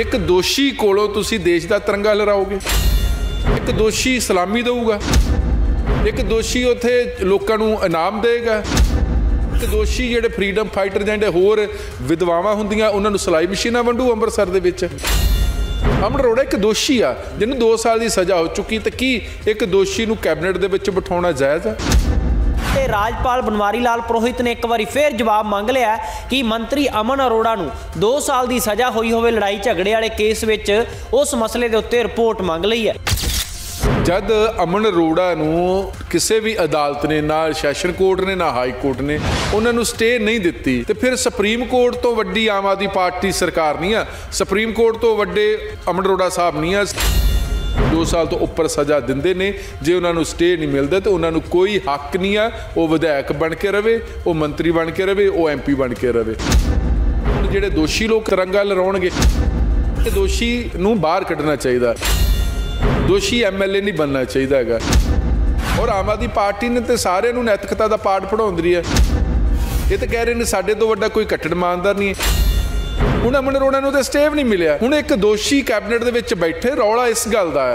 ਇੱਕ ਦੋਸ਼ੀ ਕੋਲੋਂ ਤੁਸੀਂ ਦੇਸ਼ ਦਾ ਤਿਰੰਗਾ ਲਹਿਰਾਓਗੇ ਇੱਕ ਦੋਸ਼ੀ ਸਲਾਮੀ ਦੇਊਗਾ ਇੱਕ ਦੋਸ਼ੀ ਉਥੇ ਲੋਕਾਂ ਨੂੰ ਇਨਾਮ ਦੇਗਾ ਇੱਕ ਦੋਸ਼ੀ ਜਿਹੜੇ ਫਰੀडम ਫਾਈਟਰ ਜਿਹੜੇ ਹੋਰ ਵਿਦਵਾਵਾਂ ਹੁੰਦੀਆਂ ਉਹਨਾਂ ਨੂੰ ਸਲਾਈ ਮਸ਼ੀਨਾਂ ਵੰਡੂ ਅੰਮ੍ਰਿਤਸਰ ਦੇ ਵਿੱਚ ਅਮਨ ਰੋੜਾ ਇੱਕ ਦੋਸ਼ੀ ਆ ਜਿਹਨੂੰ 2 ਸਾਲ ਦੀ ਸਜ਼ਾ ਹੋ ਚੁੱਕੀ ਤੇ ਕੀ ਇੱਕ ਦੋਸ਼ੀ ਨੂੰ ਕੈਬਨਿਟ ਦੇ ਵਿੱਚ ਬਿਠਾਉਣਾ ਜਾਇਜ਼ ਆ ਤੇ ਰਾਜਪਾਲ ਬਨਵਾਰੀ ਲਾਲ ਪ੍ਰੋਹਿਤ ਨੇ ਇੱਕ ਵਾਰੀ ਫੇਰ ਜਵਾਬ ਮੰਗ ਲਿਆ ਕਿ ਮੰਤਰੀ ਅਮਨ ਅਰੋੜਾ ਨੂੰ 2 ਸਾਲ ਦੀ ਸਜ਼ਾ ਹੋਈ ਹੋਵੇ ਲੜਾਈ ਝਗੜੇ ਵਾਲੇ ਕੇਸ ਵਿੱਚ ਉਸ ਮਸਲੇ ਦੇ ਉੱਤੇ ਰਿਪੋਰਟ ਮੰਗ ਲਈ ਹੈ ਜਦ ਅਮਨ ਅਰੋੜਾ ਨੂੰ ਕਿਸੇ ਵੀ ਅਦਾਲਤ ਨੇ ਨਾ ਸੈਸ਼ਨ ਕੋਰਟ ਨੇ ਨਾ ਹਾਈ ਕੋਰਟ ਨੇ ਉਹਨਾਂ ਨੂੰ ਸਟੇ ਨਹੀਂ ਦਿੱਤੀ ਤੇ ਫਿਰ ਸੁਪਰੀਮ ਕੋਰਟ ਤੋਂ ਵੱਡੀ ਆਮ ਆਦੀ ਪਾਰਟੀ ਸਰਕਾਰ ਨਹੀਂ ਆ ਸੁਪਰੀਮ ਕੋਰਟ ਤੋਂ ਵੱਡੇ ਅਮਨ ਅਰੋੜਾ ਸਾਹਿਬ ਨਹੀਂ ਆ 2 ਸਾਲ ਤੋਂ ਉੱਪਰ ਸਜ਼ਾ ਦਿੰਦੇ ਨੇ ਜੇ ਉਹਨਾਂ ਨੂੰ ਸਟੇ ਨਹੀਂ ਮਿਲਦਾ ਤੇ ਉਹਨਾਂ ਨੂੰ ਕੋਈ ਹੱਕ ਨਹੀਂ ਆ ਉਹ ਵਿਧਾਇਕ ਬਣ ਕੇ ਰਵੇ ਉਹ ਮੰਤਰੀ ਬਣ ਕੇ ਰਵੇ ਉਹ ਐਮਪੀ ਬਣ ਕੇ ਰਵੇ ਜਿਹੜੇ ਦੋਸ਼ੀ ਲੋਕ ਤਿਰੰਗਾ ਲਰਾਉਣਗੇ ਤੇ ਦੋਸ਼ੀ ਨੂੰ ਬਾਹਰ ਕੱਢਣਾ ਚਾਹੀਦਾ ਦੋਸ਼ੀ ਐਮਐਲਏ ਨਹੀਂ ਬਣਨਾ ਚਾਹੀਦਾ ਹੈਗਾ ਔਰ ਆਮ ਆਦੀ ਪਾਰਟੀ ਨੇ ਤੇ ਸਾਰਿਆਂ ਨੂੰ ਨੈਤਿਕਤਾ ਦਾ ਪਾਠ ਪੜਾਉਂਦੀ ਹੈ ਇਹ ਤਾਂ ਕਹਿ ਰਹੇ ਨੇ ਸਾਡੇ ਤੋਂ ਵੱਡਾ ਕੋਈ ਕੱਟੜ ਇਮਾਨਦਾਰ ਨਹੀਂ ਹੈ ਹੁਣ ਅਮਨ ਅਰੋੜਾ ਨੂੰ ਤੇ ਸਟੇਵ ਨਹੀਂ ਮਿਲਿਆ ਹੁਣ ਇੱਕ ਦੋਸ਼ੀ ਕੈਬਨਿਟ ਦੇ ਵਿੱਚ ਬੈਠੇ ਰੌਲਾ ਇਸ ਗੱਲ ਦਾ ਹੈ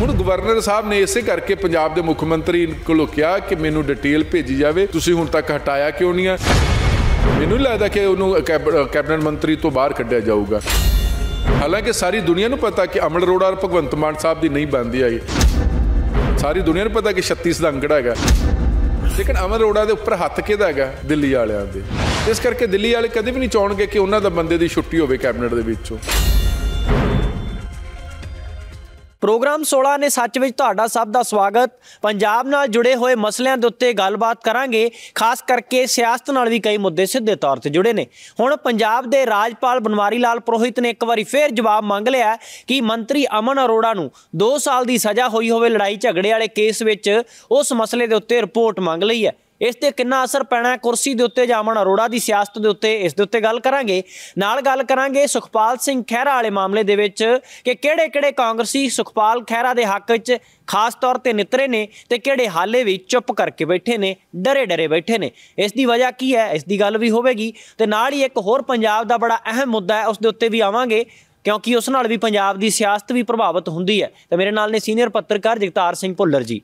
ਹੁਣ ਗਵਰਨਰ ਸਾਹਿਬ ਨੇ ਇਸੇ ਕਰਕੇ ਪੰਜਾਬ ਦੇ ਮੁੱਖ ਮੰਤਰੀ ਕੋਲੋਂ ਕਿਹਾ ਕਿ ਮੈਨੂੰ ਡਿਟੇਲ ਭੇਜੀ ਜਾਵੇ ਤੁਸੀਂ ਹੁਣ ਤੱਕ ਹਟਾਇਆ ਕਿਉਂ ਨਹੀਂ ਆ ਮੈਨੂੰ ਲੱਗਦਾ ਕਿ ਉਹਨੂੰ ਕੈਬਨਿਟ ਮੰਤਰੀ ਤੋਂ ਬਾਹਰ ਕੱਢਿਆ ਜਾਊਗਾ ਹਾਲਾਂਕਿ ਸਾਰੀ ਦੁਨੀਆ ਨੂੰ ਪਤਾ ਕਿ ਅਮਲ ਰੋੜਾ ਔਰ ਭਗਵੰਤ ਮਾਨ ਸਾਹਿਬ ਦੀ ਨਹੀਂ ਬੰਦੀ ਆਈ ਸਾਰੀ ਦੁਨੀਆ ਨੂੰ ਪਤਾ ਕਿ 36 ਦਾ ਅੰਕੜਾ ਹੈਗਾ ਲੇਕਿਨ ਅਮਲ ਰੋੜਾ ਦੇ ਉੱਪਰ ਹੱਥ ਕਿਹਦਾ ਹੈਗਾ ਦਿੱਲੀ ਵਾਲਿਆਂ ਦੇ ਇਸ ਕਰਕੇ ਦਿੱਲੀ ਵਾਲੇ ਕਦੇ ਵੀ ਨਹੀਂ ਚਾਹਣਗੇ ਕਿ ਉਹਨਾਂ ਦਾ ਬੰਦੇ ਦੀ ਛੁੱਟੀ ਹੋਵੇ ਕੈਬਨਿਟ ਦੇ ਵਿੱਚੋਂ ਪ੍ਰੋਗਰਾਮ 16 ਨੇ ਸੱਚ ਵਿੱਚ ਤੁਹਾਡਾ ਸਭ ਦਾ ਸਵਾਗਤ ਪੰਜਾਬ ਨਾਲ ਜੁੜੇ ਹੋਏ ਮਸਲਿਆਂ ਦੇ ਉੱਤੇ ਗੱਲਬਾਤ ਕਰਾਂਗੇ ਖਾਸ ਕਰਕੇ ਸਿਆਸਤ ਨਾਲ ਵੀ ਕਈ ਮੁੱਦੇ ਸਿੱਧੇ ਤੌਰ ਤੇ ਜੁੜੇ ਨੇ ਹੁਣ ਪੰਜਾਬ ਦੇ ਰਾਜਪਾਲ ਬਨਵਾਰੀ ਲਾਲ ਪ੍ਰੋਹਿਤ ਨੇ ਇੱਕ ਵਾਰੀ ਫੇਰ ਜਵਾਬ ਮੰਗ ਲਿਆ ਕਿ ਮੰਤਰੀ ਅਮਨ ਅਰੋੜਾ ਨੂੰ 2 ਸਾਲ ਦੀ ਸਜ਼ਾ ਹੋਈ ਹੋਵੇ ਲੜਾਈ ਝਗੜੇ ਵਾਲੇ ਕੇਸ ਵਿੱਚ ਉਸ ਮਸਲੇ ਦੇ ਉੱਤੇ ਰਿਪੋਰਟ ਮੰਗ ਲਈ ਹੈ ਇਸ ਤੇ ਕਿੰਨਾ ਅਸਰ ਪੈਣਾ ਕੁਰਸੀ ਦੇ ਉੱਤੇ ਜਾਮਣ ਅਰੋੜਾ ਦੀ ਸਿਆਸਤ ਦੇ ਉੱਤੇ ਇਸ ਦੇ ਉੱਤੇ ਗੱਲ ਕਰਾਂਗੇ ਨਾਲ ਗੱਲ ਕਰਾਂਗੇ ਸੁਖਪਾਲ ਸਿੰਘ ਖਹਿਰਾ ਵਾਲੇ ਮਾਮਲੇ ਦੇ ਵਿੱਚ ਕਿ ਕਿਹੜੇ-ਕਿਹੜੇ ਕਾਂਗਰਸੀ ਸੁਖਪਾਲ ਖਹਿਰਾ ਦੇ ਹੱਕ ਵਿੱਚ ਖਾਸ ਤੌਰ ਤੇ ਨਿਤਰੇ ਨੇ ਤੇ ਕਿਹੜੇ ਹਾਲੇ ਵੀ ਚੁੱਪ ਕਰਕੇ ਬੈਠੇ ਨੇ ਡਰੇ-ਡਰੇ ਬੈਠੇ ਨੇ ਇਸ ਦੀ ਵਜ੍ਹਾ ਕੀ ਹੈ ਇਸ ਦੀ ਗੱਲ ਵੀ ਹੋਵੇਗੀ ਤੇ ਨਾਲ ਹੀ ਇੱਕ ਹੋਰ ਪੰਜਾਬ ਦਾ ਬੜਾ ਅਹਿਮ ਮੁੱਦਾ ਹੈ ਉਸ ਦੇ ਉੱਤੇ ਵੀ ਆਵਾਂਗੇ ਕਿਉਂਕਿ ਉਸ ਨਾਲ ਵੀ ਪੰਜਾਬ ਦੀ ਸਿਆਸਤ ਵੀ ਪ੍ਰਭਾਵਿਤ ਹੁੰਦੀ ਹੈ ਤੇ ਮੇਰੇ ਨਾਲ ਨੇ ਸੀਨੀਅਰ ਪੱਤਰਕਾਰ ਜਗਤਾਰ ਸਿੰਘ ਭੁੱਲਰ ਜੀ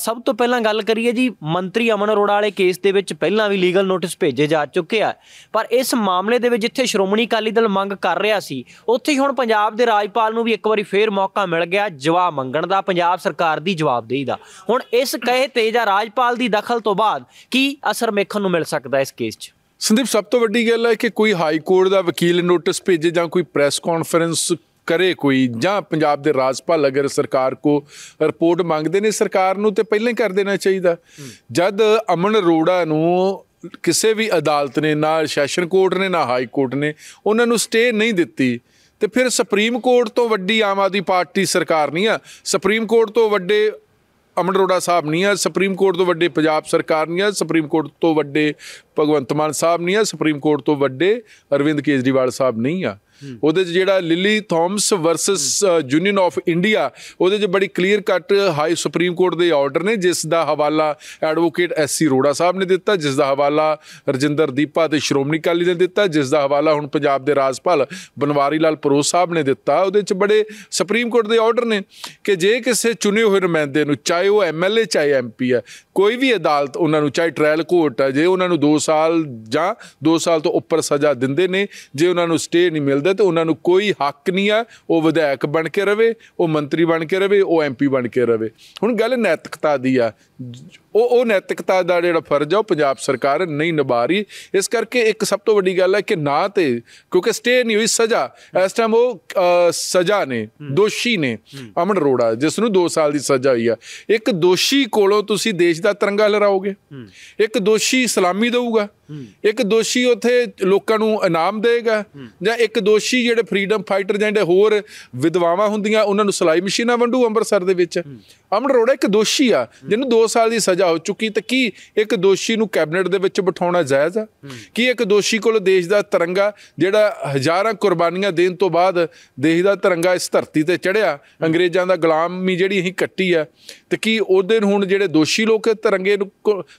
ਸਭ ਤੋਂ ਪਹਿਲਾਂ ਗੱਲ ਕਰੀਏ ਜੀ ਮੰਤਰੀ ਅਮਨ ਅਰੋੜਾ ਵਾਲੇ ਕੇਸ ਦੇ ਵਿੱਚ ਪਹਿਲਾਂ ਵੀ ਲੀਗਲ ਨੋਟਿਸ ਭੇਜੇ ਜਾ ਚੁੱਕੇ ਆ ਪਰ ਇਸ ਮਾਮਲੇ ਦੇ ਵਿੱਚ ਜਿੱਥੇ ਸ਼੍ਰੋਮਣੀ ਅਕਾਲੀ ਦਲ ਮੰਗ ਕਰ ਰਿਹਾ ਸੀ ਉੱਥੇ ਹੀ ਹੁਣ ਪੰਜਾਬ ਦੇ ਰਾਜਪਾਲ ਨੂੰ ਵੀ ਇੱਕ ਵਾਰੀ ਫੇਰ ਮੌਕਾ ਮਿਲ ਗਿਆ ਜਵਾਬ ਮੰਗਣ ਦਾ ਪੰਜਾਬ ਸਰਕਾਰ ਦੀ ਜਵਾਬਦੇਹੀ ਦਾ ਹੁਣ ਇਸ ਕਹੇ ਤੇ ਜਾਂ ਰਾਜਪਾਲ ਦੀ ਦਖਲ ਤੋਂ ਬਾਅਦ ਕੀ ਅਸਰ ਮੇਖਣ ਨੂੰ ਮਿਲ ਸਕਦਾ ਇਸ ਕੇਸ 'ਚ ਸੰਦੀਪ ਸਭ ਤੋਂ ਵੱਡੀ ਗੱਲ ਹੈ ਕਿ ਕੋਈ ਹਾਈ ਕੋਰਟ ਦਾ ਵਕੀਲ ਨੋਟਿਸ ਭੇਜੇ ਜਾਂ ਕੋਈ ਪ੍ਰੈਸ ਕਾਨਫਰੰਸ ਕਰੇ ਕੋਈ ਜਾਂ ਪੰਜਾਬ ਦੇ ਰਾਜਪਾਲ ਅਗਰ ਸਰਕਾਰ ਕੋ ਰਿਪੋਰਟ ਮੰਗਦੇ ਨੇ ਸਰਕਾਰ ਨੂੰ ਤੇ ਪਹਿਲਾਂ ਹੀ ਕਰ ਦੇਣਾ ਚਾਹੀਦਾ ਜਦ ਅਮਨ ਰੋੜਾ ਨੂੰ ਕਿਸੇ ਵੀ ਅਦਾਲਤ ਨੇ ਨਾ ਸੈਸ਼ਨ ਕੋਰਟ ਨੇ ਨਾ ਹਾਈ ਕੋਰਟ ਨੇ ਉਹਨਾਂ ਨੂੰ ਸਟੇ ਨਹੀਂ ਦਿੱਤੀ ਤੇ ਫਿਰ ਸੁਪਰੀਮ ਕੋਰਟ ਤੋਂ ਵੱਡੀ ਆਮ ਆਦਮੀ ਪਾਰਟੀ ਸਰਕਾਰ ਨਹੀਂ ਆ ਸੁਪਰੀਮ ਕੋਰਟ ਤੋਂ ਵੱਡੇ ਅਮਨ ਰੋੜਾ ਸਾਹਿਬ ਨਹੀਂ ਆ ਸੁਪਰੀਮ ਕੋਰਟ ਤੋਂ ਵੱਡੇ ਪੰਜਾਬ ਸਰਕਾਰ ਨਹੀਂ ਆ ਸੁਪਰੀਮ ਕੋਰਟ ਤੋਂ ਵੱਡੇ ਭਗਵੰਤ ਮਾਨ ਸਾਹਿਬ ਨਹੀਂ ਆ ਸੁਪਰੀਮ ਕੋਰਟ ਤੋਂ ਵੱਡੇ ਅਰਵਿੰਦ ਕੇਜਰੀਵਾਲ ਸਾਹਿਬ ਨਹੀਂ ਆ ਉਹਦੇ 'ਚ ਜਿਹੜਾ Lily Thomas versus Union of India ਉਹਦੇ 'ਚ ਬੜੀ clear cut high Supreme Court ਦੇ ਆਰਡਰ ਨੇ ਜਿਸ ਦਾ ਹਵਾਲਾ ਐਡਵੋਕੇਟ ਐਸ ਸੀ ਰੋੜਾ ਸਾਹਿਬ ਨੇ ਦਿੱਤਾ ਜਿਸ ਦਾ ਹਵਾਲਾ ਰਜਿੰਦਰ ਦੀਪਾ ਤੇ ਸ਼੍ਰੋਮਣੀ ਕਾਲੀ ਨੇ ਦਿੱਤਾ ਜਿਸ ਦਾ ਹਵਾਲਾ ਹੁਣ ਪੰਜਾਬ ਦੇ ਰਾਜਪਾਲ ਬਨਵਾਰੀ ਲਾਲ ਪਰੋਸ ਸਾਹਿਬ ਨੇ ਦਿੱਤਾ ਉਹਦੇ 'ਚ ਬੜੇ ਸੁਪਰੀਮ ਕੋਰਟ ਦੇ ਆਰਡਰ ਨੇ ਕਿ ਜੇ ਕਿਸੇ ਚੁਣੇ ਹੋਏ ਨੁਮਾਇੰਦੇ ਨੂੰ ਚਾਹੇ ਉਹ ਐਮ ਐਲ ਏ ਚਾਹੇ ਪੀ ਹੈ ਕੋਈ ਵੀ ਅਦਾਲਤ ਉਹਨਾਂ ਨੂੰ ਚਾਹੇ ਟ੍ਰਾਇਲ ਕੋਰਟ ਹੈ ਜੇ ਉਹਨਾਂ ਨੂੰ 2 ਸਾਲ ਜਾਂ 2 ਸਾਲ ਤੋਂ ਉੱਪਰ ਸਜ਼ਾ ਦਿੰਦੇ ਨੇ ਜੇ ਉਹਨਾਂ ਨੂੰ ਸਟੇ ਨਹੀਂ ਮਿਲਦਾ ਸਕਦਾ ਤੇ ਉਹਨਾਂ ਨੂੰ ਕੋਈ ਹੱਕ ਨਹੀਂ ਆ ਉਹ ਵਿਧਾਇਕ ਬਣ ਕੇ ਰਵੇ ਉਹ ਮੰਤਰੀ ਬਣ ਕੇ ਰਵੇ ਉਹ ਐਮਪੀ ਬਣ ਕੇ ਰਵੇ ਹੁਣ ਗੱਲ ਨੈਤਿਕਤਾ ਦੀ ਆ ਉਹ ਉਹ ਨੈਤਿਕਤਾ ਦਾ ਜਿਹੜਾ ਫਰਜ਼ ਆ ਉਹ ਪੰਜਾਬ ਸਰਕਾਰ ਨਹੀਂ ਨਿਭਾ ਰਹੀ ਇਸ ਕਰਕੇ ਇੱਕ ਸਭ ਤੋਂ ਵੱਡੀ ਗੱਲ ਹੈ ਕਿ ਨਾ ਤੇ ਕਿਉਂਕਿ ਸਟੇ ਨਹੀਂ ਹੋਈ ਸਜ਼ਾ ਇਸ ਟਾਈਮ ਉਹ ਸਜ਼ਾ ਨੇ ਦੋਸ਼ੀ ਨੇ ਅਮਨ ਰੋੜਾ ਜਿਸ ਨੂੰ 2 ਸਾਲ ਦੀ ਸਜ਼ਾ ਹੋਈ ਆ ਇੱਕ ਦੋਸ਼ੀ ਕੋਲੋਂ ਤੁਸੀਂ ਦੇਸ਼ ਦਾ ਤਿਰੰਗਾ ਲਹਿਰਾਓਗੇ ਇੱਕ ਦੋਸ਼ੀ ਸਲਾਮੀ ਦੇਊਗਾ ਇੱਕ ਦੋਸ਼ੀ ਉਥੇ ਲੋਕਾਂ ਨੂੰ ਇਨਾਮ ਦੇਗਾ ਜਾਂ ਇੱਕ ਦੋਸ਼ੀ ਜਿਹੜੇ ਫਰੀडम ਫਾਈਟਰ ਜਾਂ ਜਿਹੜੇ ਹੋਰ ਵਿਧਵਾਵਾਂ ਹੁੰਦੀਆਂ ਉਹਨਾਂ ਨੂੰ ਸਲਾਈ ਮਸ਼ੀਨਾਂ ਵੰਡੂ ਅੰਮ੍ਰਿਤਸਰ ਦੇ ਵਿੱਚ ਅਮਨ ਰੋੜਾ ਇੱਕ ਦੋਸ਼ੀ ਆ ਜਿਹਨੂੰ 2 ਸਾਲ ਦੀ ਸਜ਼ਾ ਸਜ਼ਾ ਹੋ ਚੁੱਕੀ ਤਾਂ ਕੀ ਇੱਕ ਦੋਸ਼ੀ ਨੂੰ ਕੈਬਨਿਟ ਦੇ ਵਿੱਚ ਬਿਠਾਉਣਾ ਜਾਇਜ਼ ਆ ਕੀ ਇੱਕ ਦੋਸ਼ੀ ਕੋਲ ਦੇਸ਼ ਦਾ ਤਿਰੰਗਾ ਜਿਹੜਾ ਹਜ਼ਾਰਾਂ ਕੁਰਬਾਨੀਆਂ ਦੇਣ ਤੋਂ ਬਾਅਦ ਦੇਸ਼ ਦਾ ਤਿਰੰਗਾ ਇਸ ਧਰਤੀ ਤੇ ਚੜਿਆ ਅੰਗਰੇਜ਼ਾਂ ਦਾ ਗੁਲਾਮੀ ਜਿਹੜੀ ਅਸੀਂ ਕੱਟੀ ਆ ਤੇ ਕੀ ਉਹਦੇ ਹੁਣ ਜਿਹੜੇ ਦੋਸ਼ੀ ਲੋਕ ਤਿਰੰਗੇ ਨੂੰ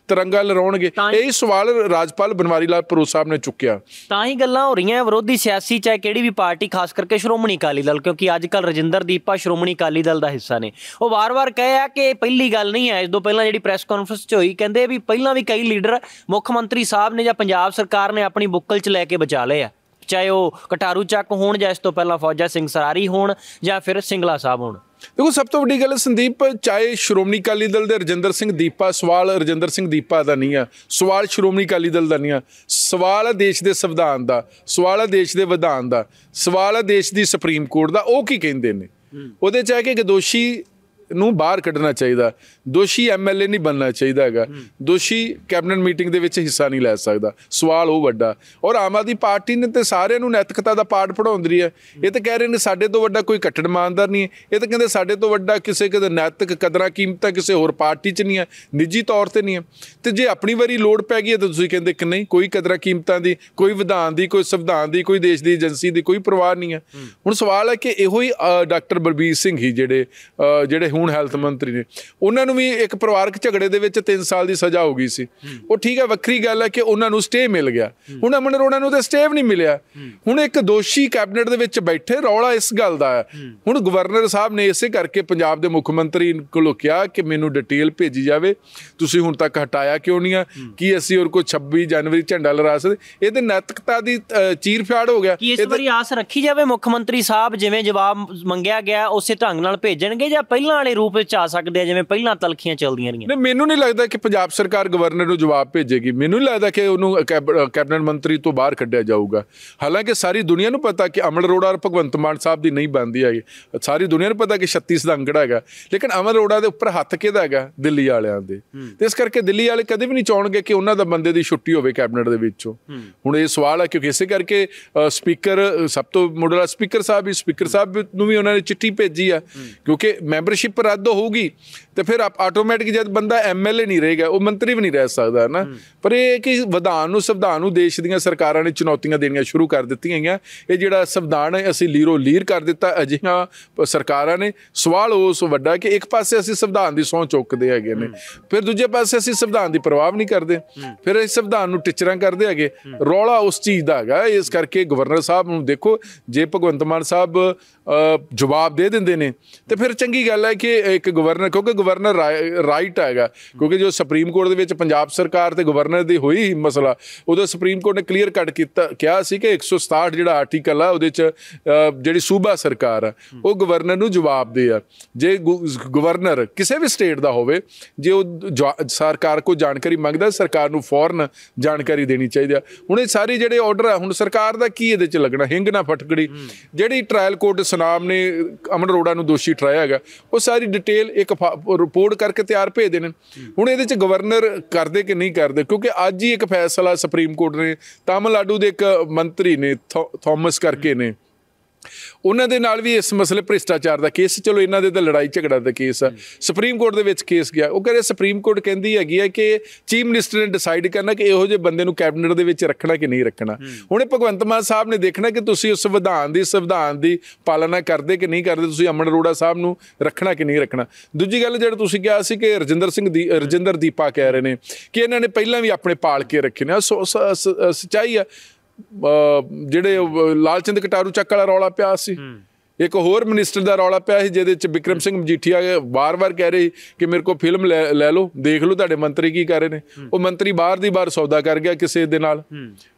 ਤਿਰੰਗਾ ਲਰਾਉਣਗੇ ਇਹ ਸਵਾਲ ਰਾਜਪਾਲ ਬਨਵਾਰੀ ਲਾਲ ਪਰੋ ਸਾਹਿਬ ਨੇ ਚੁੱਕਿਆ ਤਾਂ ਹੀ ਗੱਲਾਂ ਹੋ ਰਹੀਆਂ ਵਿਰੋਧੀ ਸਿਆਸੀ ਚਾਹੇ ਕਿਹੜੀ ਵੀ ਪਾਰਟੀ ਖਾਸ ਕਰਕੇ ਸ਼੍ਰੋਮਣੀ ਅਕਾਲੀ ਦਲ ਕਿਉਂਕਿ ਅੱਜ ਕੱਲ ਰਜਿੰਦਰ ਦੀਪਾ ਸ਼੍ਰੋਮਣੀ ਅਕਾਲੀ ਦਲ ਦਾ ਹਿੱਸਾ ਨੇ ਉਹ ਵਾਰ-ਵਾਰ ਕਹੇ ਆ ਕਿ ਪਹਿਲੀ ਗੱਲ ਨਹੀਂ ਹੈ ਇਸ ਤੋਂ ਪਹਿਲਾਂ ਜਿਹੜੀ ਪ੍ਰੈਸ ਕਾਨਫਰੰਸ 'ਚ ਹੋਈ ਕਹਿੰਦੇ ਵੀ ਪਹਿਲਾਂ ਵੀ ਕਈ ਲੀਡਰ ਮੁੱਖ ਮੰਤਰੀ ਸਾਹਿਬ ਨੇ ਜਾਂ ਪੰਜਾਬ ਸਰਕਾਰ ਨੇ ਆਪਣੀ ਬੁੱਕਲ 'ਚ ਲੈ ਕੇ ਬਚਾ ਲਏ ਆ ਚਾਹੇ ਉਹ ਕਟਾਰੂ ਚੱਕ ਹੋਣ ਜਾਂ ਇਸ ਤੋਂ ਪਹਿਲਾਂ ਫੌਜਾ ਸਿੰਘ ਸਰਾਰੀ ਹੋਣ ਜਾਂ ਫਿਰ ਸਿੰਗਲਾ ਸਾਹਿਬ ਹੋਣ ਦੇਖੋ ਸਭ ਤੋਂ ਵੱਡੀ ਗੱਲ ਸੰਦੀਪ ਚਾਹੇ ਸ਼੍ਰੋਮਣੀ ਅਕਾਲੀ ਦਲ ਦੇ ਰਜਿੰਦਰ ਸਿੰਘ ਦੀਪਾ ਸਵਾਲ ਰਜਿੰਦਰ ਸਿੰਘ ਦੀਪਾ ਦਾ ਨਹੀਂ ਆ ਸਵਾਲ ਸ਼੍ਰੋਮਣੀ ਅਕਾਲੀ ਦਲ ਦਾ ਨਹੀਂ ਆ ਸਵਾਲ ਦੇਸ਼ ਦੇ ਸੰਵਿਧਾਨ ਦਾ ਸਵਾਲ ਦੇਸ਼ ਦੇ ਵਿਧਾਨ ਦਾ ਸਵਾਲ ਦੇਸ਼ ਦੀ ਸੁਪਰੀਮ ਕੋਰਟ ਦਾ ਉਹ ਕੀ ਕਹਿੰਦੇ ਨੇ ਉਹਦੇ ਚਾਹੇ ਕਿ ਦੋਸ਼ੀ ਨੂੰ ਬਾਹਰ ਕੱਢਣਾ ਚਾਹੀਦਾ ਦੋਸ਼ੀ ਐਮਐਲਏ ਨਹੀਂ ਬਣਨਾ ਚਾਹੀਦਾ ਹੈਗਾ ਦੋਸ਼ੀ ਕੈਬਨਿਟ ਮੀਟਿੰਗ ਦੇ ਵਿੱਚ ਹਿੱਸਾ ਨਹੀਂ ਲੈ ਸਕਦਾ ਸਵਾਲ ਉਹ ਵੱਡਾ ਔਰ ਆਮ ਆਦੀ ਪਾਰਟੀ ਨੇ ਤੇ ਸਾਰਿਆਂ ਨੂੰ ਨੈਤਿਕਤਾ ਦਾ ਪਾਠ ਪੜਾਉਂਦੀ ਹੈ ਇਹ ਤਾਂ ਕਹਿ ਰਹੇ ਨੇ ਸਾਡੇ ਤੋਂ ਵੱਡਾ ਕੋਈ ਕੱਟੜ ਇਮਾਨਦਾਰ ਨਹੀਂ ਇਹ ਤਾਂ ਕਹਿੰਦੇ ਸਾਡੇ ਤੋਂ ਵੱਡਾ ਕਿਸੇ ਕਦੇ ਨੈਤਿਕ ਕਦਰਾਂ ਕੀਮਤਾਂ ਕਿਸੇ ਹੋਰ ਪਾਰਟੀ 'ਚ ਨਹੀਂ ਹੈ ਨਿੱਜੀ ਤੌਰ ਤੇ ਨਹੀਂ ਹੈ ਤੇ ਜੇ ਆਪਣੀ ਵਾਰੀ ਲੋੜ ਪੈ ਗਈ ਤਾਂ ਤੁਸੀਂ ਕਹਿੰਦੇ ਕਿ ਨਹੀਂ ਕੋਈ ਕਦਰਾਂ ਕੀਮਤਾਂ ਦੀ ਕੋਈ ਵਿਧਾਨ ਦੀ ਕੋਈ ਸੰਵਿਧਾਨ ਦੀ ਕੋਈ ਦੇਸ਼ ਦੀ ਏਜੰਸੀ ਦੀ ਕੋਈ ਪਰਵਾਹ ਨਹੀਂ ਹੈ ਹੁਣ ਸਵਾਲ ਹੈ ਕਿ ਇਹੋ ਹੀ ਡਾਕਟਰ ਬਲਬੀਰ ਸਿੰਘ ਹੀ ਜਿਹੜੇ ਜਿਹੜੇ ਹੁਣ ਹੈਲਥ ਮੰਤਰੀ ਨੇ ਉਹਨਾਂ ਨੂੰ ਵੀ ਇੱਕ ਪਰਿਵਾਰਕ ਝਗੜੇ ਦੇ ਵਿੱਚ 3 ਸਾਲ ਦੀ ਸਜ਼ਾ ਹੋ ਗਈ ਸੀ ਉਹ ਠੀਕ ਹੈ ਵੱਖਰੀ ਗੱਲ ਹੈ ਕਿ ਉਹਨਾਂ ਨੂੰ ਸਟੇ ਮਿਲ ਗਿਆ ਹੁਣ ਅਮਨ ਅਰੋੜਾ ਨੂੰ ਤਾਂ ਸਟੇ ਵੀ ਨਹੀਂ ਮਿਲਿਆ ਹੁਣ ਇੱਕ ਦੋਸ਼ੀ ਕੈਬਨਿਟ ਦੇ ਵਿੱਚ ਬੈਠੇ ਰੌਲਾ ਇਸ ਗੱਲ ਦਾ ਹੈ ਹੁਣ ਗਵਰਨਰ ਸਾਹਿਬ ਨੇ ਇਸੇ ਕਰਕੇ ਪੰਜਾਬ ਦੇ ਮੁੱਖ ਮੰਤਰੀ ਨੂੰ ਕਿਹਾ ਕਿ ਮੈਨੂੰ ਡਿਟੇਲ ਭੇਜੀ ਜਾਵੇ ਤੁਸੀਂ ਹੁਣ ਤੱਕ ਹਟਾਇਆ ਕਿਉਂ ਨਹੀਂ ਆ ਕੀ ਅਸੀਂ ਹੋਰ ਕੋਈ 26 ਜਨਵਰੀ ਝੰਡਾ ਲਰਾ ਸਕਦੇ ਇਹ ਤੇ ਨੈਤਿਕਤਾ ਦੀ ਚੀਰ ਫਾੜ ਹੋ ਗਿਆ ਇਸ ਵਾਰੀ ਆਸ ਰੱਖੀ ਜਾਵੇ ਮੁੱਖ ਮੰਤਰੀ ਸਾਹਿਬ ਜਿਵੇਂ ਜਵਾਬ ਮੰਗਿਆ ਗਿਆ ਉਸੇ ਢੰਗ ਨਾਲ ਭੇਜਣਗੇ ਜਾਂ ਪਹਿਲਾਂ ਸਾਰੇ ਰੂਪ ਵਿੱਚ ਆ ਸਕਦੇ ਆ ਜਿਵੇਂ ਪਹਿਲਾਂ ਤਲਖੀਆਂ ਚੱਲਦੀਆਂ ਰਹੀਆਂ ਨਹੀਂ ਮੈਨੂੰ ਨਹੀਂ ਲੱਗਦਾ ਕਿ ਪੰਜਾਬ ਸਰਕਾਰ ਗਵਰਨਰ ਨੂੰ ਜਵਾਬ ਭੇਜੇਗੀ ਮੈਨੂੰ ਨਹੀਂ ਲੱਗਦਾ ਕਿ ਉਹਨੂੰ ਕੈਬਨਿਟ ਮੰਤਰੀ ਤੋਂ ਬਾਹਰ ਕੱਢਿਆ ਜਾਊਗਾ ਹਾਲਾਂਕਿ ਸਾਰੀ ਦੁਨੀਆ ਨੂੰ ਪਤਾ ਕਿ ਅਮਲ ਰੋੜਾ ਔਰ ਭਗਵੰਤ ਮਾਨ ਸਾਹਿਬ ਦੀ ਨਹੀਂ ਬੰਦੀ ਹੈਗੀ ਸਾਰੀ ਦੁਨੀਆ ਨੂੰ ਪਤਾ ਕਿ 36 ਦਾ ਅੰਕੜਾ ਹੈਗਾ ਲੇਕਿਨ ਅਮਲ ਰੋੜਾ ਦੇ ਉੱਪਰ ਹੱਥ ਕਿਹਦਾ ਹੈਗਾ ਦਿੱਲੀ ਵਾਲਿਆਂ ਦੇ ਤੇ ਇਸ ਕਰਕੇ ਦਿੱਲੀ ਵਾਲੇ ਕਦੇ ਵੀ ਨਹੀਂ ਚਾਹਣਗੇ ਕਿ ਉਹਨਾਂ ਦਾ ਬੰਦੇ ਦੀ ਛੁੱਟੀ ਹੋਵੇ ਕੈਬਨਿਟ ਦੇ ਵਿੱਚੋਂ ਹੁਣ ਇਹ ਸਵਾਲ ਹੈ ਕਿਉਂਕਿ ਇਸੇ ਕਰਕੇ ਸਪੀਕਰ ਸਭ ਤੋਂ ਮੁੱਢਲਾ ਸਪੀਕਰ ਸਾਹਿਬ ਵੀ ਸਪੀਕਰ ਸਾਹਿਬ ਨੂੰ ਵੀ ਉਹਨਾਂ ਨੇ ਚਿੱਠੀ ਭੇਜੀ ਆ ਕਿਉਂਕਿ ਮੈਂਬਰਸ਼ਿਪ ਪਰ ਰੱਦ ਹੋਊਗੀ ਤੇ ਫਿਰ ਆਪ ਆਟੋਮੈਟਿਕ ਜਦ ਬੰਦਾ ਐਮਐਲਏ ਨਹੀਂ ਰਹੇਗਾ ਉਹ ਮੰਤਰੀ ਵੀ ਨਹੀਂ ਰਹਿ ਸਕਦਾ ਨਾ ਪਰ ਇਹ ਕਿ ਵਿਧਾਨ ਨੂੰ ਸੰਵਿਧਾਨ ਨੂੰ ਦੇਸ਼ ਦੀਆਂ ਸਰਕਾਰਾਂ ਨੇ ਚੁਣੌਤੀਆਂ ਦੇਣੀਆਂ ਸ਼ੁਰੂ ਕਰ ਦਿੱਤੀਆਂ ਗਿਆ ਇਹ ਜਿਹੜਾ ਸੰਵਿਧਾਨ ਹੈ ਅਸੀਂ ਲੀਰੋ ਲੀਰ ਕਰ ਦਿੱਤਾ ਅਜਿਹੀਆਂ ਸਰਕਾਰਾਂ ਨੇ ਸਵਾਲ ਉਸ ਵੱਡਾ ਕਿ ਇੱਕ ਪਾਸੇ ਅਸੀਂ ਸੰਵਿਧਾਨ ਦੀ ਸੌਂ ਚੁੱਕਦੇ ਹੈਗੇ ਨੇ ਫਿਰ ਦੂਜੇ ਪਾਸੇ ਅਸੀਂ ਸੰਵਿਧਾਨ ਦੀ ਪਰਵਾਹ ਨਹੀਂ ਕਰਦੇ ਫਿਰ ਇਸ ਸੰਵਿਧਾਨ ਨੂੰ ਟਿਚਰਾਂ ਕਰਦੇ ਹੈਗੇ ਰੌਲਾ ਉਸ ਚੀਜ਼ ਦਾ ਹੈਗਾ ਇਸ ਕਰਕੇ ਗਵਰਨਰ ਸਾਹਿਬ ਨੂੰ ਦੇਖੋ ਜੇ ਭਗਵੰਤ ਮਾਨ ਸਾਹਿਬ ਜਵਾਬ ਦੇ ਦਿੰਦੇ ਨੇ ਤੇ ਫਿਰ ਚੰਗੀ ਗੱਲ ਹੈ ਕਿ ਇੱਕ ਗਵਰਨਰ ਕਿਉਂਕਿ ਗਵਰਨਰ ਰਾਈਟ ਹੈਗਾ ਕਿਉਂਕਿ ਜੋ ਸੁਪਰੀਮ ਕੋਰਟ ਦੇ ਵਿੱਚ ਪੰਜਾਬ ਸਰਕਾਰ ਤੇ ਗਵਰਨਰ ਦੀ ਹੋਈ ਮਸਲਾ ਉਹਦੇ ਸੁਪਰੀਮ ਕੋਰਟ ਨੇ ਕਲੀਅਰ ਕੱਟ ਕੀਤਾ ਕਿਹਾ ਸੀ ਕਿ 167 ਜਿਹੜਾ ਆਰਟੀਕਲ ਆ ਉਹਦੇ 'ਚ ਜਿਹੜੀ ਸੂਬਾ ਸਰਕਾਰ ਆ ਉਹ ਗਵਰਨਰ ਨੂੰ ਜਵਾਬ ਦੇ ਆ ਜੇ ਗਵਰਨਰ ਕਿਸੇ ਵੀ ਸਟੇਟ ਦਾ ਹੋਵੇ ਜੇ ਉਹ ਸਰਕਾਰ ਕੋ ਜਾਣਕਾਰੀ ਮੰਗਦਾ ਸਰਕਾਰ ਨੂੰ ਫੌਰਨ ਜਾਣਕਾਰੀ ਦੇਣੀ ਚਾਹੀਦੀ ਆ ਹੁਣ ਇਹ ਸਾਰੇ ਜਿਹੜੇ ਆਰਡਰ ਆ ਹੁਣ ਸਰਕਾਰ ਦਾ ਕੀ ਇਹਦੇ 'ਚ ਲੱਗਣਾ ਹਿੰਗ ਨਾ ਫਟਕੜੀ ਜਿਹੜੀ ਟ੍ਰਾਇਲ ਕੋਰਟ ਜਨਾਬ ਨੇ ਅਮਨ ਰੋੜਾ ਨੂੰ ਦੋਸ਼ੀ ਠਹਿਰਾਇਆ ਹੈਗਾ ਉਹ ਸਾਰੀ ਡਿਟੇਲ ਇੱਕ ਰਿਪੋਰਟ ਕਰਕੇ ਤਿਆਰ ਭੇਜ ਨੇ ਹੁਣ ਇਹਦੇ ਚ ਗਵਰਨਰ ਕਰਦੇ ਕਿ ਨਹੀਂ ਕਰਦੇ ਕਿਉਂਕਿ ਅੱਜ ਹੀ ਇੱਕ ਫੈਸਲਾ ਸੁਪਰੀਮ ਕੋਰਟ ਨੇ ਤਾਮਿਲਨਾਡੂ ਦੇ ਇੱਕ ਮੰਤਰੀ ਨੇ ਥਾਮਸ ਕਰਕੇ ਨੇ ਉਹਨਾਂ ਦੇ ਨਾਲ ਵੀ ਇਸ ਮਸਲੇ ਭ੍ਰਿਸ਼ਟਾਚਾਰ ਦਾ ਕੇਸ ਚਲੋ ਇਹਨਾਂ ਦੇ ਤਾਂ ਲੜਾਈ ਝਗੜਾ ਦਾ ਕੇਸ ਆ ਸੁਪਰੀਮ ਕੋਰਟ ਦੇ ਵਿੱਚ ਕੇਸ ਗਿਆ ਉਹ ਕਹਿੰਦੇ ਸੁਪਰੀਮ ਕੋਰਟ ਕਹਿੰਦੀ ਹੈਗੀ ਹੈ ਕਿ ਚੀਫ ਮਿਨਿਸਟਰ ਨੇ ਡਿਸਾਈਡ ਕਰਨਾ ਕਿ ਇਹੋ ਜਿਹੇ ਬੰਦੇ ਨੂੰ ਕੈਬਨਿਟ ਦੇ ਵਿੱਚ ਰੱਖਣਾ ਕਿ ਨਹੀਂ ਰੱਖਣਾ ਹੁਣ ਭਗਵੰਤ ਮਾਨ ਸਾਹਿਬ ਨੇ ਦੇਖਣਾ ਕਿ ਤੁਸੀਂ ਉਸ ਸੰਵਿਧਾਨ ਦੀ ਸੰਵਿਧਾਨ ਦੀ ਪਾਲਣਾ ਕਰਦੇ ਕਿ ਨਹੀਂ ਕਰਦੇ ਤੁਸੀਂ ਅਮਨ ਅਰੋੜਾ ਸਾਹਿਬ ਨੂੰ ਰੱਖਣਾ ਕਿ ਨਹੀਂ ਰੱਖਣਾ ਦੂਜੀ ਗੱਲ ਜਿਹੜਾ ਤੁਸੀਂ ਕਿਹਾ ਸੀ ਕਿ ਰਜਿੰਦਰ ਸਿੰਘ ਦੀ ਰਜਿੰਦਰ ਦੀਪਾ ਕਹਿ ਰਹੇ ਨੇ ਕਿ ਇਹਨਾਂ ਨੇ ਪਹਿਲਾਂ ਵੀ ਆਪਣੇ ਪਾਲ ਕੇ ਰੱਖੇ ਨੇ ਸੱਚਾਈ ਆ ਜਿਹੜੇ ਲਾਲਚੰਦ ਕਟਾਰੂ ਚੱਕ ਵਾਲਾ ਰੌਲਾ ਪਿਆ ਸੀ ਇੱਕ ਹੋਰ ਮਿਨਿਸਟਰ ਦਾ ਰੌਲਾ ਪਿਆ ਸੀ ਜਿਹਦੇ ਵਿੱਚ ਵਿਕਰਮ ਸਿੰਘ ਮਜੀਠੀਆ ਵਾਰ-ਵਾਰ ਕਹਿ ਰਹੇ ਕਿ ਮੇਰੇ ਕੋ ਫਿਲਮ ਲੈ ਲਓ ਦੇਖ ਲਓ ਤੁਹਾਡੇ ਮੰਤਰੀ ਕੀ ਕਰ ਰਹੇ ਨੇ ਉਹ ਮੰਤਰੀ ਬਾਹਰ ਦੀ ਬਾਹਰ ਸੌਦਾ ਕਰ ਗਿਆ ਕਿਸੇ ਦੇ ਨਾਲ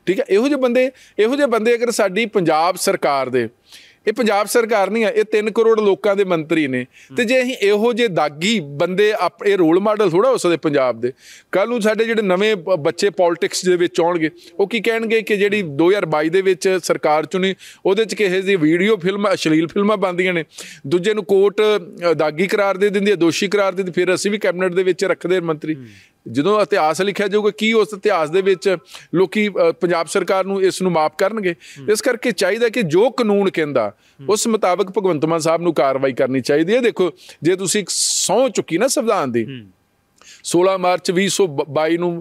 ਠੀਕ ਹੈ ਇਹੋ ਜਿਹੇ ਬੰਦੇ ਇਹੋ ਜਿਹੇ ਬੰਦੇ ਅਗਰ ਸਾਡੀ ਪੰਜਾਬ ਸਰਕਾਰ ਦੇ ਇਹ ਪੰਜਾਬ ਸਰਕਾਰ ਨਹੀਂ ਹੈ ਇਹ 3 ਕਰੋੜ ਲੋਕਾਂ ਦੇ ਮੰਤਰੀ ਨੇ ਤੇ ਜੇ ਅਸੀਂ ਇਹੋ ਜੇ ਦਾਗੀ ਬੰਦੇ ਆਪਣੇ ਰੋਲ ਮਾਡਲ ਥੋੜਾ ਉਸਦੇ ਪੰਜਾਬ ਦੇ ਕੱਲ ਨੂੰ ਸਾਡੇ ਜਿਹੜੇ ਨਵੇਂ ਬੱਚੇ ਪੋਲਿਟਿਕਸ ਦੇ ਵਿੱਚ ਆਉਣਗੇ ਉਹ ਕੀ ਕਹਿਣਗੇ ਕਿ ਜਿਹੜੀ 2022 ਦੇ ਵਿੱਚ ਸਰਕਾਰ ਚੁਣੀ ਉਹਦੇ 'ਚ ਕਿਸੇ ਦੀ ਵੀਡੀਓ ਫਿਲਮ ਅਸ਼ਲੀਲ ਫਿਲਮਾਂ ਬੰਦੀਆਂ ਨੇ ਦੂਜੇ ਨੂੰ ਕੋਰਟ ਦਾਗੀ ਕਰਾਰ ਦੇ ਦਿੰਦੀ ਹੈ ਦੋਸ਼ੀ ਕਰਾਰ ਦੇ ਫਿਰ ਅਸੀਂ ਵੀ ਕੈਬਨਿਟ ਦੇ ਵਿੱਚ ਰੱਖਦੇ ਮੰਤਰੀ ਜਦੋਂ ਇਤਿਹਾਸ ਲਿਖਿਆ ਜਾਊਗਾ ਕੀ ਉਸ ਇਤਿਹਾਸ ਦੇ ਵਿੱਚ ਲੋਕੀ ਪੰਜਾਬ ਸਰਕਾਰ ਨੂੰ ਇਸ ਨੂੰ ਮਾਫ ਕਰਨਗੇ ਇਸ ਕਰਕੇ ਚਾਹੀਦਾ ਕਿ ਜੋ ਕਾਨੂੰਨ ਕਹਿੰਦਾ ਉਸ ਮੁਤਾਬਕ ਭਗਵੰਤ ਮਾਨ ਸਾਹਿਬ ਨੂੰ ਕਾਰਵਾਈ ਕਰਨੀ ਚਾਹੀਦੀ ਹੈ ਦੇਖੋ ਜੇ ਤੁਸੀਂ ਸੌ ਚੁੱਕੀ ਨਾ ਸੰਵਿਧਾਨ ਦੀ 16 ਮਾਰਚ 2022 ਨੂੰ